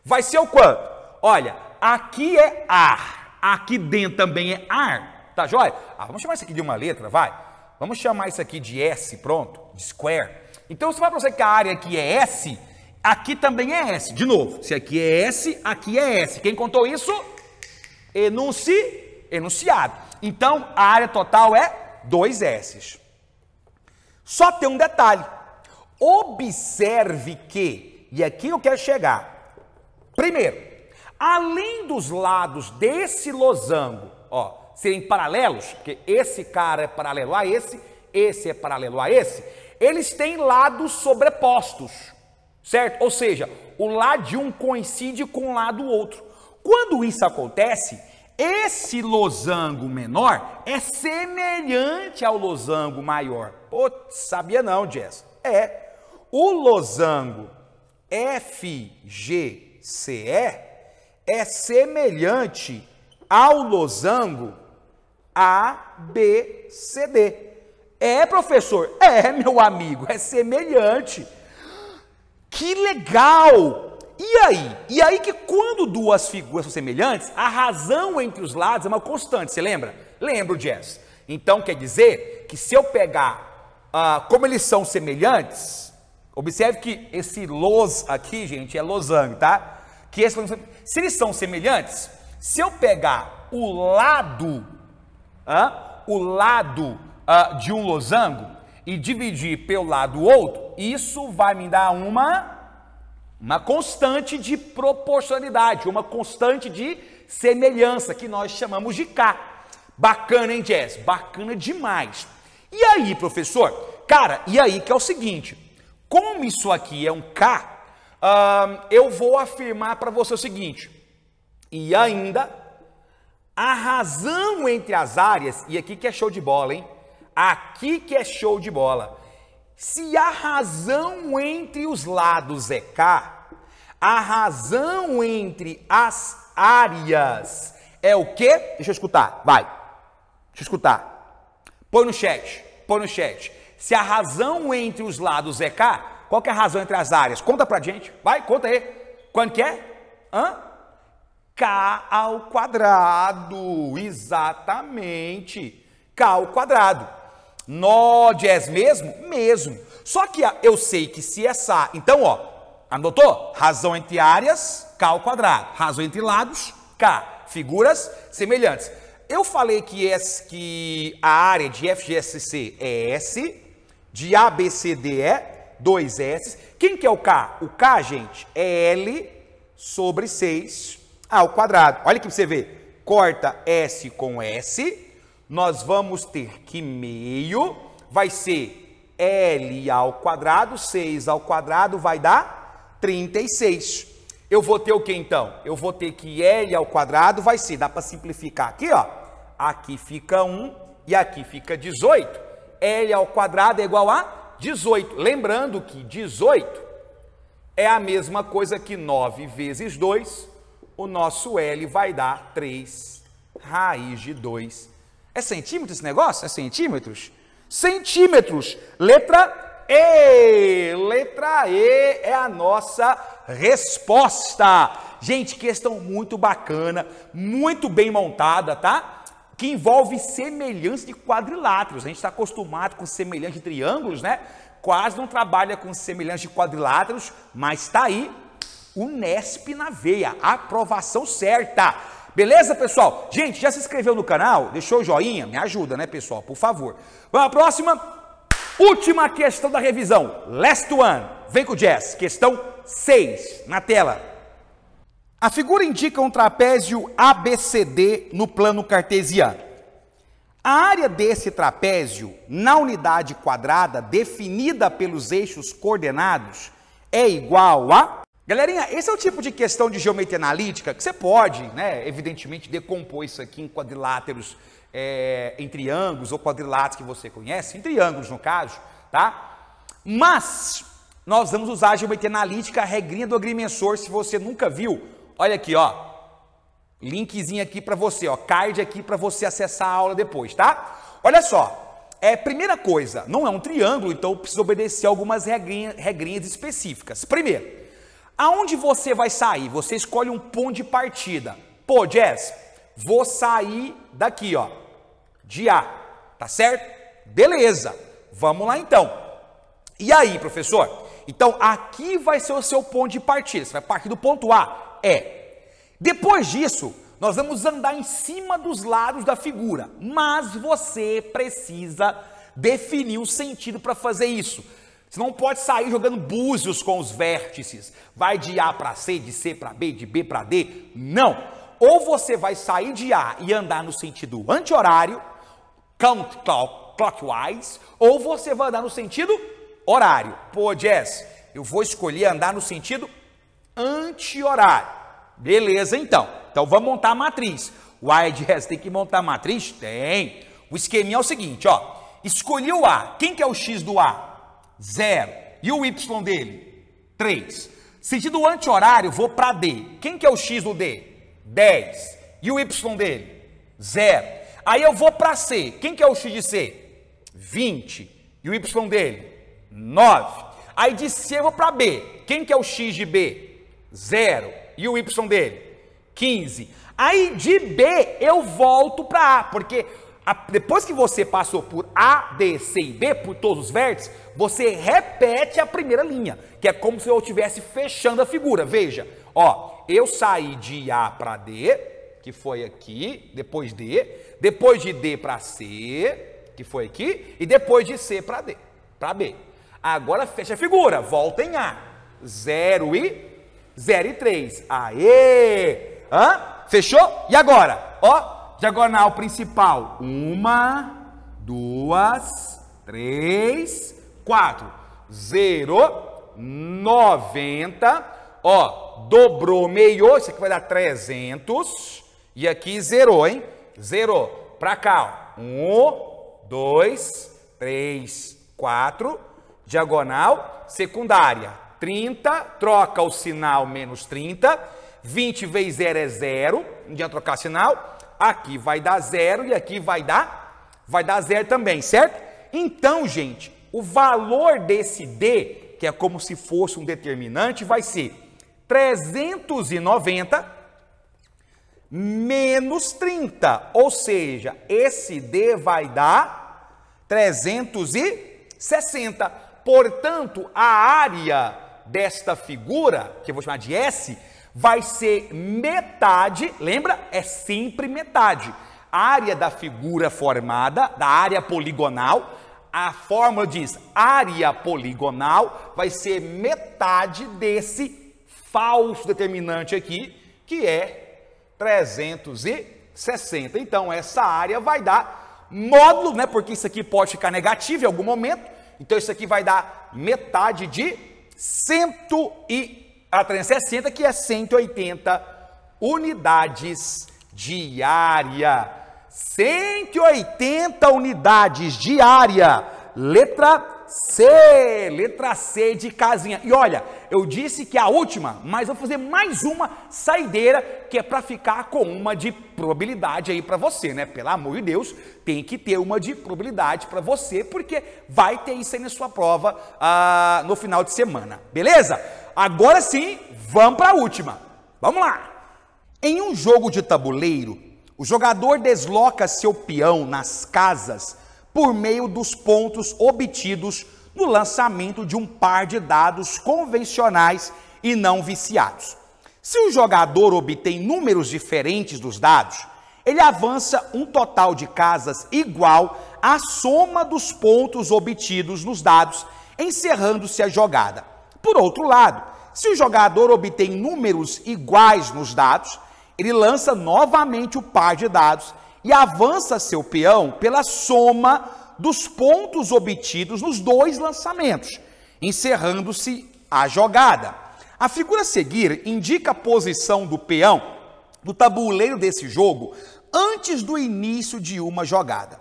vai ser o quanto? Olha, aqui é ar, aqui dentro também é ar, tá joia? Ah, vamos chamar isso aqui de uma letra, vai? Vamos chamar isso aqui de S, pronto, de square. Então, se vai para você que a área aqui é S, Aqui também é S. De novo, se aqui é S, aqui é S. Quem contou isso? Enunci, enunciado. Então, a área total é 2 S. Só tem um detalhe. Observe que, e aqui eu quero chegar. Primeiro, além dos lados desse losango, ó, serem paralelos, porque esse cara é paralelo a esse, esse é paralelo a esse, eles têm lados sobrepostos. Certo? Ou seja, o lado de um coincide com o lado do outro. Quando isso acontece, esse losango menor é semelhante ao losango maior. Pô, sabia não, Jess? É. O losango FGCE é semelhante ao losango ABCD. É, professor? É, meu amigo, é semelhante. Que legal! E aí? E aí que quando duas figuras são semelhantes, a razão entre os lados é uma constante, você lembra? Lembro, Jess. Então quer dizer que se eu pegar, ah, como eles são semelhantes, observe que esse los aqui, gente, é losango, tá? Que esse, se eles são semelhantes, se eu pegar o lado, o lado ah, de um losango, e dividir pelo lado outro, isso vai me dar uma uma constante de proporcionalidade, uma constante de semelhança que nós chamamos de K. Bacana, hein, Jazz? Bacana demais. E aí, professor? Cara, e aí que é o seguinte: como isso aqui é um K, eu vou afirmar para você o seguinte, e ainda a razão entre as áreas, e aqui que é show de bola, hein? Aqui que é show de bola. Se a razão entre os lados é K, a razão entre as áreas é o quê? Deixa eu escutar, vai. Deixa eu escutar. Põe no chat, põe no chat. Se a razão entre os lados é K, qual que é a razão entre as áreas? Conta pra gente, vai, conta aí. Quanto que é? Hã? K ao quadrado, exatamente. K ao quadrado de és mesmo? Mesmo. Só que eu sei que se essa. É então, ó, anotou? Razão entre áreas, K ao quadrado. Razão entre lados, K. Figuras semelhantes. Eu falei que, é S, que a área de FGSC é S, de ABCD é 2S. Quem que é o K? O K, gente, é L sobre 6 ao quadrado. Olha que você vê Corta S com S nós vamos ter que meio vai ser L ao quadrado, 6 ao quadrado vai dar 36. Eu vou ter o que então? Eu vou ter que L ao quadrado vai ser, dá para simplificar aqui, ó. Aqui fica 1 e aqui fica 18. L ao quadrado é igual a 18. Lembrando que 18 é a mesma coisa que 9 vezes 2, o nosso L vai dar 3 raiz de 2 é centímetro esse negócio? É centímetros? Centímetros. Letra E. Letra E é a nossa resposta. Gente, questão muito bacana, muito bem montada, tá? que envolve semelhança de quadriláteros. A gente está acostumado com semelhança de triângulos, né? Quase não trabalha com semelhança de quadriláteros, mas está aí o Nesp na veia, aprovação certa. Beleza, pessoal? Gente, já se inscreveu no canal? Deixou o joinha? Me ajuda, né, pessoal? Por favor. Vamos à próxima. Última questão da revisão. Last one. Vem com o Jazz. Questão 6 na tela. A figura indica um trapézio ABCD no plano cartesiano. A área desse trapézio, na unidade quadrada definida pelos eixos coordenados, é igual a Galerinha, esse é o tipo de questão de geometria analítica que você pode, né, evidentemente, decompor isso aqui em quadriláteros, é, em triângulos ou quadriláteros que você conhece, em triângulos no caso, tá? Mas nós vamos usar a geometria analítica, a regrinha do agrimensor, se você nunca viu. Olha aqui, ó. Linkzinho aqui para você, ó, card aqui para você acessar a aula depois, tá? Olha só. É, primeira coisa, não é um triângulo, então precisa obedecer algumas regrinha, regrinhas específicas. Primeiro, Aonde você vai sair? Você escolhe um ponto de partida. Pô, Jess, vou sair daqui, ó, de A, tá certo? Beleza, vamos lá então. E aí, professor? Então, aqui vai ser o seu ponto de partida. Você vai partir do ponto A? É. Depois disso, nós vamos andar em cima dos lados da figura, mas você precisa definir o um sentido para fazer isso. Você não pode sair jogando búzios com os vértices. Vai de A para C, de C para B, de B para D. Não. Ou você vai sair de A e andar no sentido anti-horário, count clockwise, ou você vai andar no sentido horário. Pô, Jess, eu vou escolher andar no sentido anti-horário. Beleza, então. Então vamos montar a matriz. O A é Jess, tem que montar a matriz? Tem. O esqueminha é o seguinte, ó. Escolhi o A. Quem que é o X do A? 0. E o Y dele? 3. Sentido anti-horário, vou para D. Quem que é o X do D? 10. E o Y dele? 0. Aí eu vou para C. Quem que é o X de C? 20. E o Y dele? 9. Aí de C eu vou para B. Quem que é o X de B? 0. E o Y dele? 15. Aí de B eu volto para A, porque depois que você passou por A, D, C e B, por todos os vértices, você repete a primeira linha, que é como se eu estivesse fechando a figura. Veja, ó, eu saí de A para D, que foi aqui, depois D, depois de D para C, que foi aqui, e depois de C para D, para B. Agora fecha a figura, volta em A. 0 e 0 e 3. Aê! Hã? Fechou? E agora? Ó, diagonal principal, uma, duas, três, quatro, zero, noventa, ó, dobrou, meio, isso aqui vai dar trezentos, e aqui zerou, hein? Zerou, para cá, ó, um, dois, três, quatro, diagonal, secundária, trinta, troca o sinal menos trinta, vinte vezes zero é zero, não adianta trocar sinal, aqui vai dar zero e aqui vai dar, vai dar zero também, certo? Então, gente, o valor desse D, que é como se fosse um determinante, vai ser 390 menos 30, ou seja, esse D vai dar 360. Portanto, a área desta figura, que eu vou chamar de S, vai ser metade, lembra? É sempre metade. A área da figura formada, da área poligonal, a fórmula diz área poligonal vai ser metade desse falso determinante aqui, que é 360. Então, essa área vai dar módulo, né? Porque isso aqui pode ficar negativo em algum momento. Então, isso aqui vai dar metade de 160 a 360, que é 180 unidades diária. 180 unidades diária. Letra C, letra C de casinha. E olha, eu disse que é a última, mas vou fazer mais uma saideira que é para ficar com uma de probabilidade aí para você, né? Pelo amor de Deus, tem que ter uma de probabilidade para você, porque vai ter isso aí na sua prova ah, no final de semana, beleza? Agora sim, vamos para a última. Vamos lá. Em um jogo de tabuleiro, o jogador desloca seu peão nas casas por meio dos pontos obtidos no lançamento de um par de dados convencionais e não viciados. Se o jogador obtém números diferentes dos dados, ele avança um total de casas igual à soma dos pontos obtidos nos dados, encerrando-se a jogada. Por outro lado, se o jogador obtém números iguais nos dados, ele lança novamente o par de dados e avança seu peão pela soma dos pontos obtidos nos dois lançamentos, encerrando-se a jogada. A figura a seguir indica a posição do peão do tabuleiro desse jogo antes do início de uma jogada.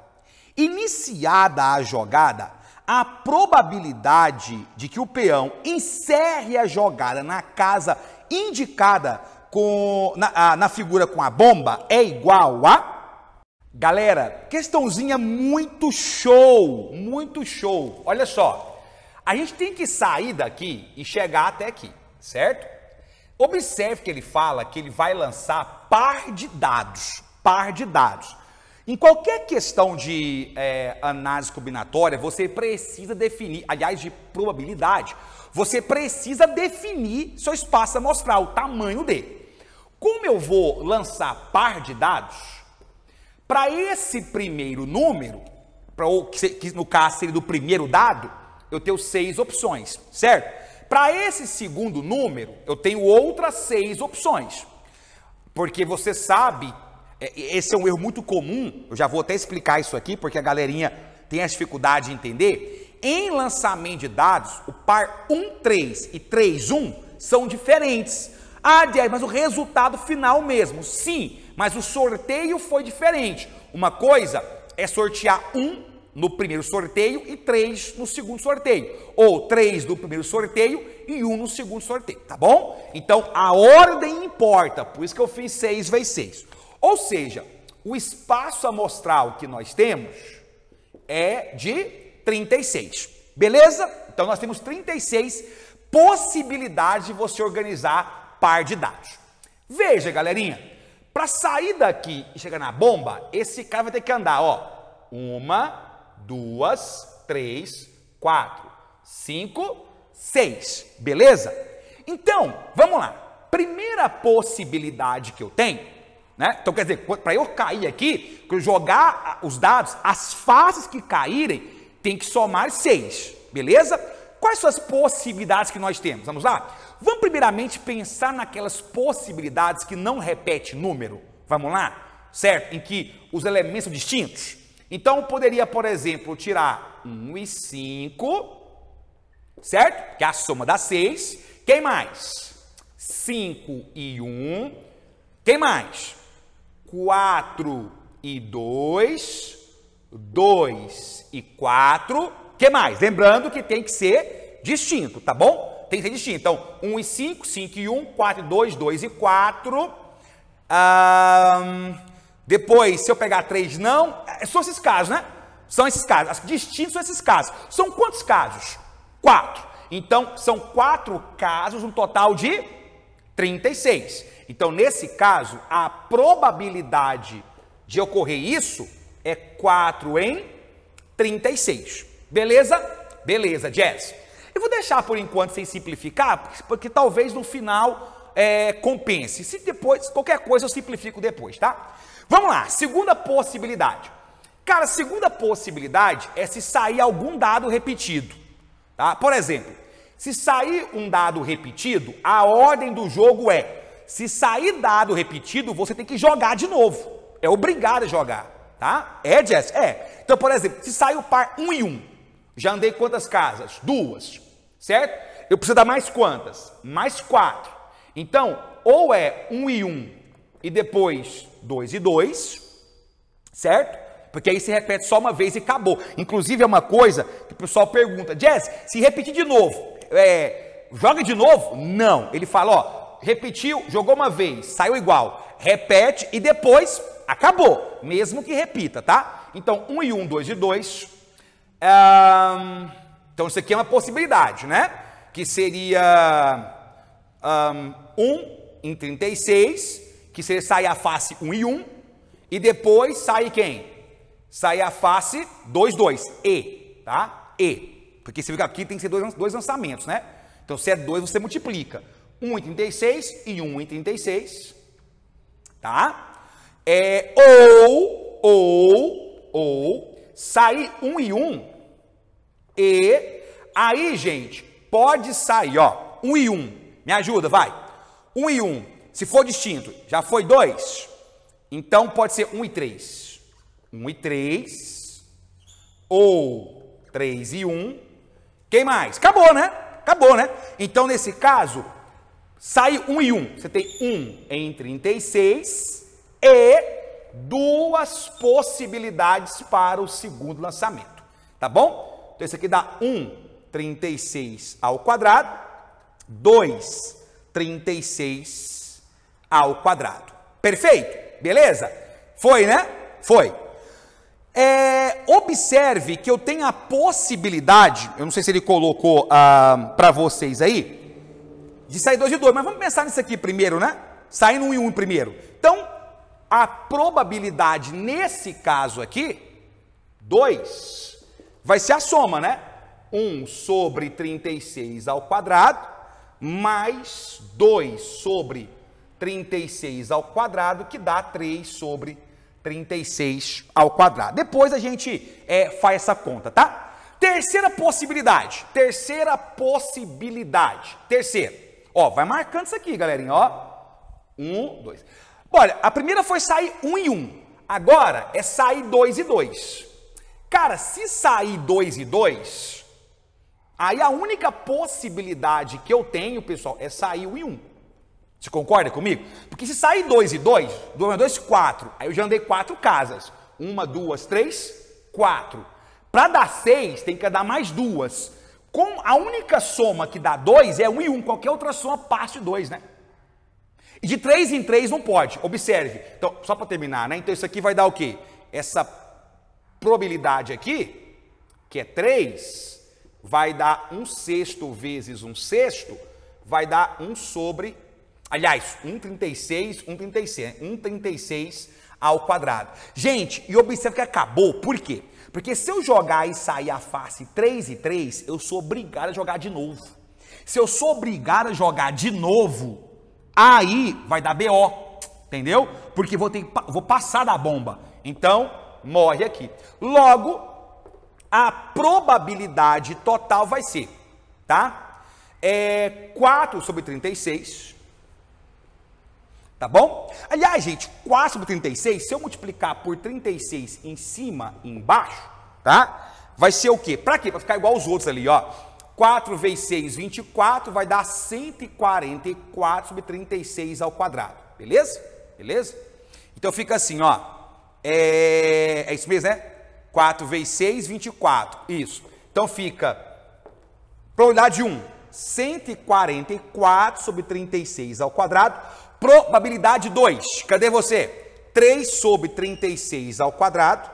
Iniciada a jogada, a probabilidade de que o peão encerre a jogada na casa indicada com, na, na figura com a bomba é igual a. Galera, questãozinha muito show, muito show. Olha só, a gente tem que sair daqui e chegar até aqui, certo? Observe que ele fala que ele vai lançar par de dados, par de dados. Em qualquer questão de é, análise combinatória, você precisa definir, aliás, de probabilidade, você precisa definir seu espaço amostral, o tamanho dele. Como eu vou lançar par de dados, para esse primeiro número, pra, que no caso seria do primeiro dado, eu tenho seis opções, certo? Para esse segundo número, eu tenho outras seis opções. Porque você sabe é, esse é um erro muito comum, eu já vou até explicar isso aqui, porque a galerinha tem a dificuldade de entender. Em lançamento de dados, o par 3 e 1 são diferentes. Ah, mas o resultado final mesmo, sim, mas o sorteio foi diferente. Uma coisa é sortear um no primeiro sorteio e três no segundo sorteio, ou três no primeiro sorteio e um no segundo sorteio, tá bom? Então a ordem importa, por isso que eu fiz seis vezes seis. Ou seja, o espaço amostral que nós temos é de 36. Beleza? Então nós temos 36 possibilidades de você organizar par de dados. Veja, galerinha, para sair daqui e chegar na bomba, esse cara vai ter que andar, ó, uma, duas, três, quatro, cinco, seis, beleza? Então, vamos lá. Primeira possibilidade que eu tenho né? Então, quer dizer, para eu cair aqui, jogar os dados, as faces que caírem, tem que somar seis, beleza? Quais são as possibilidades que nós temos? Vamos lá? Vamos primeiramente pensar naquelas possibilidades que não repete número. Vamos lá? Certo? Em que os elementos são distintos. Então, eu poderia, por exemplo, tirar 1 e 5, certo? Que é a soma dá 6. Quem mais? 5 e 1. Quem mais? 4 e 2, 2 e 4. que mais? Lembrando que tem que ser distinto, tá bom? Tem que ser distinto. Então, 1 e 5, 5 e 1, 4 e 2, 2 e 4. Ah, depois, se eu pegar 3, não. É, são esses casos, né? São esses casos. Distintos são esses casos. São quantos casos? 4. Então, são quatro casos, um total de 36. Então, nesse caso, a probabilidade de ocorrer isso é 4 em 36. Beleza? Beleza, Jess. Eu vou deixar por enquanto sem simplificar, porque, porque talvez no final é, compense. Se depois, qualquer coisa eu simplifico depois, tá? Vamos lá, segunda possibilidade. Cara, segunda possibilidade é se sair algum dado repetido, tá? Por exemplo, se sair um dado repetido, a ordem do jogo é: se sair dado repetido, você tem que jogar de novo. É obrigado a jogar, tá? É, Jess? É. Então, por exemplo, se sair o par 1 um e 1, um, já andei quantas casas? Duas, certo? Eu preciso dar mais quantas? Mais quatro. Então, ou é 1 um e 1 e depois 2 e 2, certo? Porque aí se repete só uma vez e acabou. Inclusive, é uma coisa que o pessoal pergunta: Jess, se repetir de novo, é, joga de novo? Não. Ele fala, ó, repetiu, jogou uma vez, saiu igual. Repete e depois acabou, mesmo que repita, tá? Então, 1 um e 1, um, 2 e 2. Um, então, isso aqui é uma possibilidade, né? Que seria 1 um, em 36, que seria sair a face 1 e 1, e depois sai quem? Sai a face 2, 2, E, tá? E. Porque esse aqui tem que ser dois, dois lançamentos, né? Então, se é dois você multiplica. 1,36 e 1,36. tá? É, ou, ou, ou, sair 1 e 1, e aí, gente, pode sair, ó, 1 e 1. Me ajuda, vai. 1 e 1. Se for distinto, já foi 2, então pode ser 1 e 3. 1 e 3, ou 3 e 1, quem mais? Acabou, né? Acabou, né? Então, nesse caso, sai um e um. Você tem um em 36 e duas possibilidades para o segundo lançamento. Tá bom? Então, esse aqui dá 1, 36 ao quadrado, 2, ao quadrado. Perfeito? Beleza? Foi, né? Foi. É, observe que eu tenho a possibilidade, eu não sei se ele colocou ah, para vocês aí, de sair dois de dois, mas vamos pensar nisso aqui primeiro, né? Saindo um e um primeiro. Então, a probabilidade nesse caso aqui, 2, vai ser a soma, né? 1 sobre 36 ao quadrado, mais 2 sobre 36 ao quadrado, que dá 3 sobre 36. 36 ao quadrado. Depois a gente é, faz essa conta, tá? Terceira possibilidade. Terceira possibilidade. Terceira. Ó, vai marcando isso aqui, galerinha. Ó. Um, dois. Olha, a primeira foi sair um e um. Agora é sair dois e dois. Cara, se sair dois e dois, aí a única possibilidade que eu tenho, pessoal, é sair um e um. Você concorda comigo? Porque se sair 2 e 2, 2 mais 2, 4. Aí eu já andei quatro casas. Uma, duas, três, quatro. Para dar 6, tem que andar mais duas. Com a única soma que dá 2 é 1 um e 1. Um. Qualquer outra soma passe de 2, né? E de 3 em 3 não pode. Observe. Então, só para terminar, né? Então isso aqui vai dar o quê? Essa probabilidade aqui, que é 3, vai dar 1 um sexto vezes 1 sexto, vai dar 1 sobre Aliás, 1,36, 1,36, 1,36 ao quadrado. Gente, e observa que acabou, por quê? Porque se eu jogar e sair a face 3 e 3, eu sou obrigado a jogar de novo. Se eu sou obrigado a jogar de novo, aí vai dar BO, entendeu? Porque vou, ter, vou passar da bomba. Então, morre aqui. Logo, a probabilidade total vai ser, tá? É 4 sobre 36 Tá bom? Aliás, gente, 4 sobre 36, se eu multiplicar por 36 em cima e embaixo, tá? Vai ser o quê? Pra quê? Pra ficar igual aos outros ali, ó. 4 vezes 6, 24, vai dar 144 sobre 36 ao quadrado. Beleza? Beleza? Então fica assim, ó. É, é isso mesmo, né? 4 vezes 6, 24. Isso. Então fica probabilidade 1, 144 sobre 36 ao quadrado Probabilidade 2, cadê você? 3 sobre 36 ao quadrado,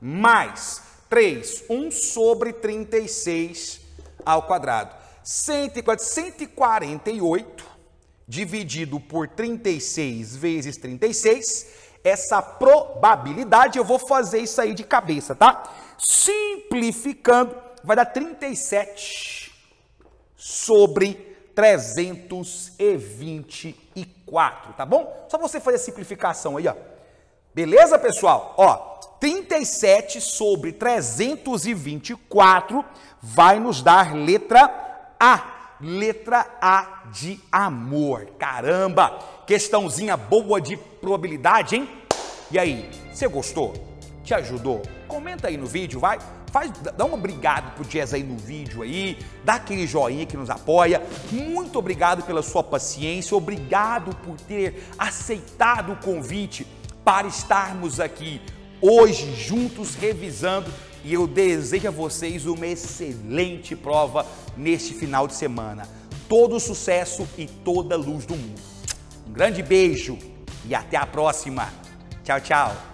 mais 3, 1 sobre 36 ao quadrado. 148 dividido por 36 vezes 36, essa probabilidade, eu vou fazer isso aí de cabeça, tá? Simplificando, vai dar 37 sobre 324, tá bom? Só você fazer a simplificação aí, ó. Beleza, pessoal? Ó, 37 sobre 324 vai nos dar letra A. Letra A de amor. Caramba! Questãozinha boa de probabilidade, hein? E aí, você gostou? Te ajudou? Comenta aí no vídeo, vai? faz, dá um obrigado pro Jazz aí no vídeo aí, dá aquele joinha que nos apoia. Muito obrigado pela sua paciência, obrigado por ter aceitado o convite para estarmos aqui hoje juntos revisando e eu desejo a vocês uma excelente prova neste final de semana. Todo sucesso e toda luz do mundo. Um grande beijo e até a próxima. Tchau, tchau.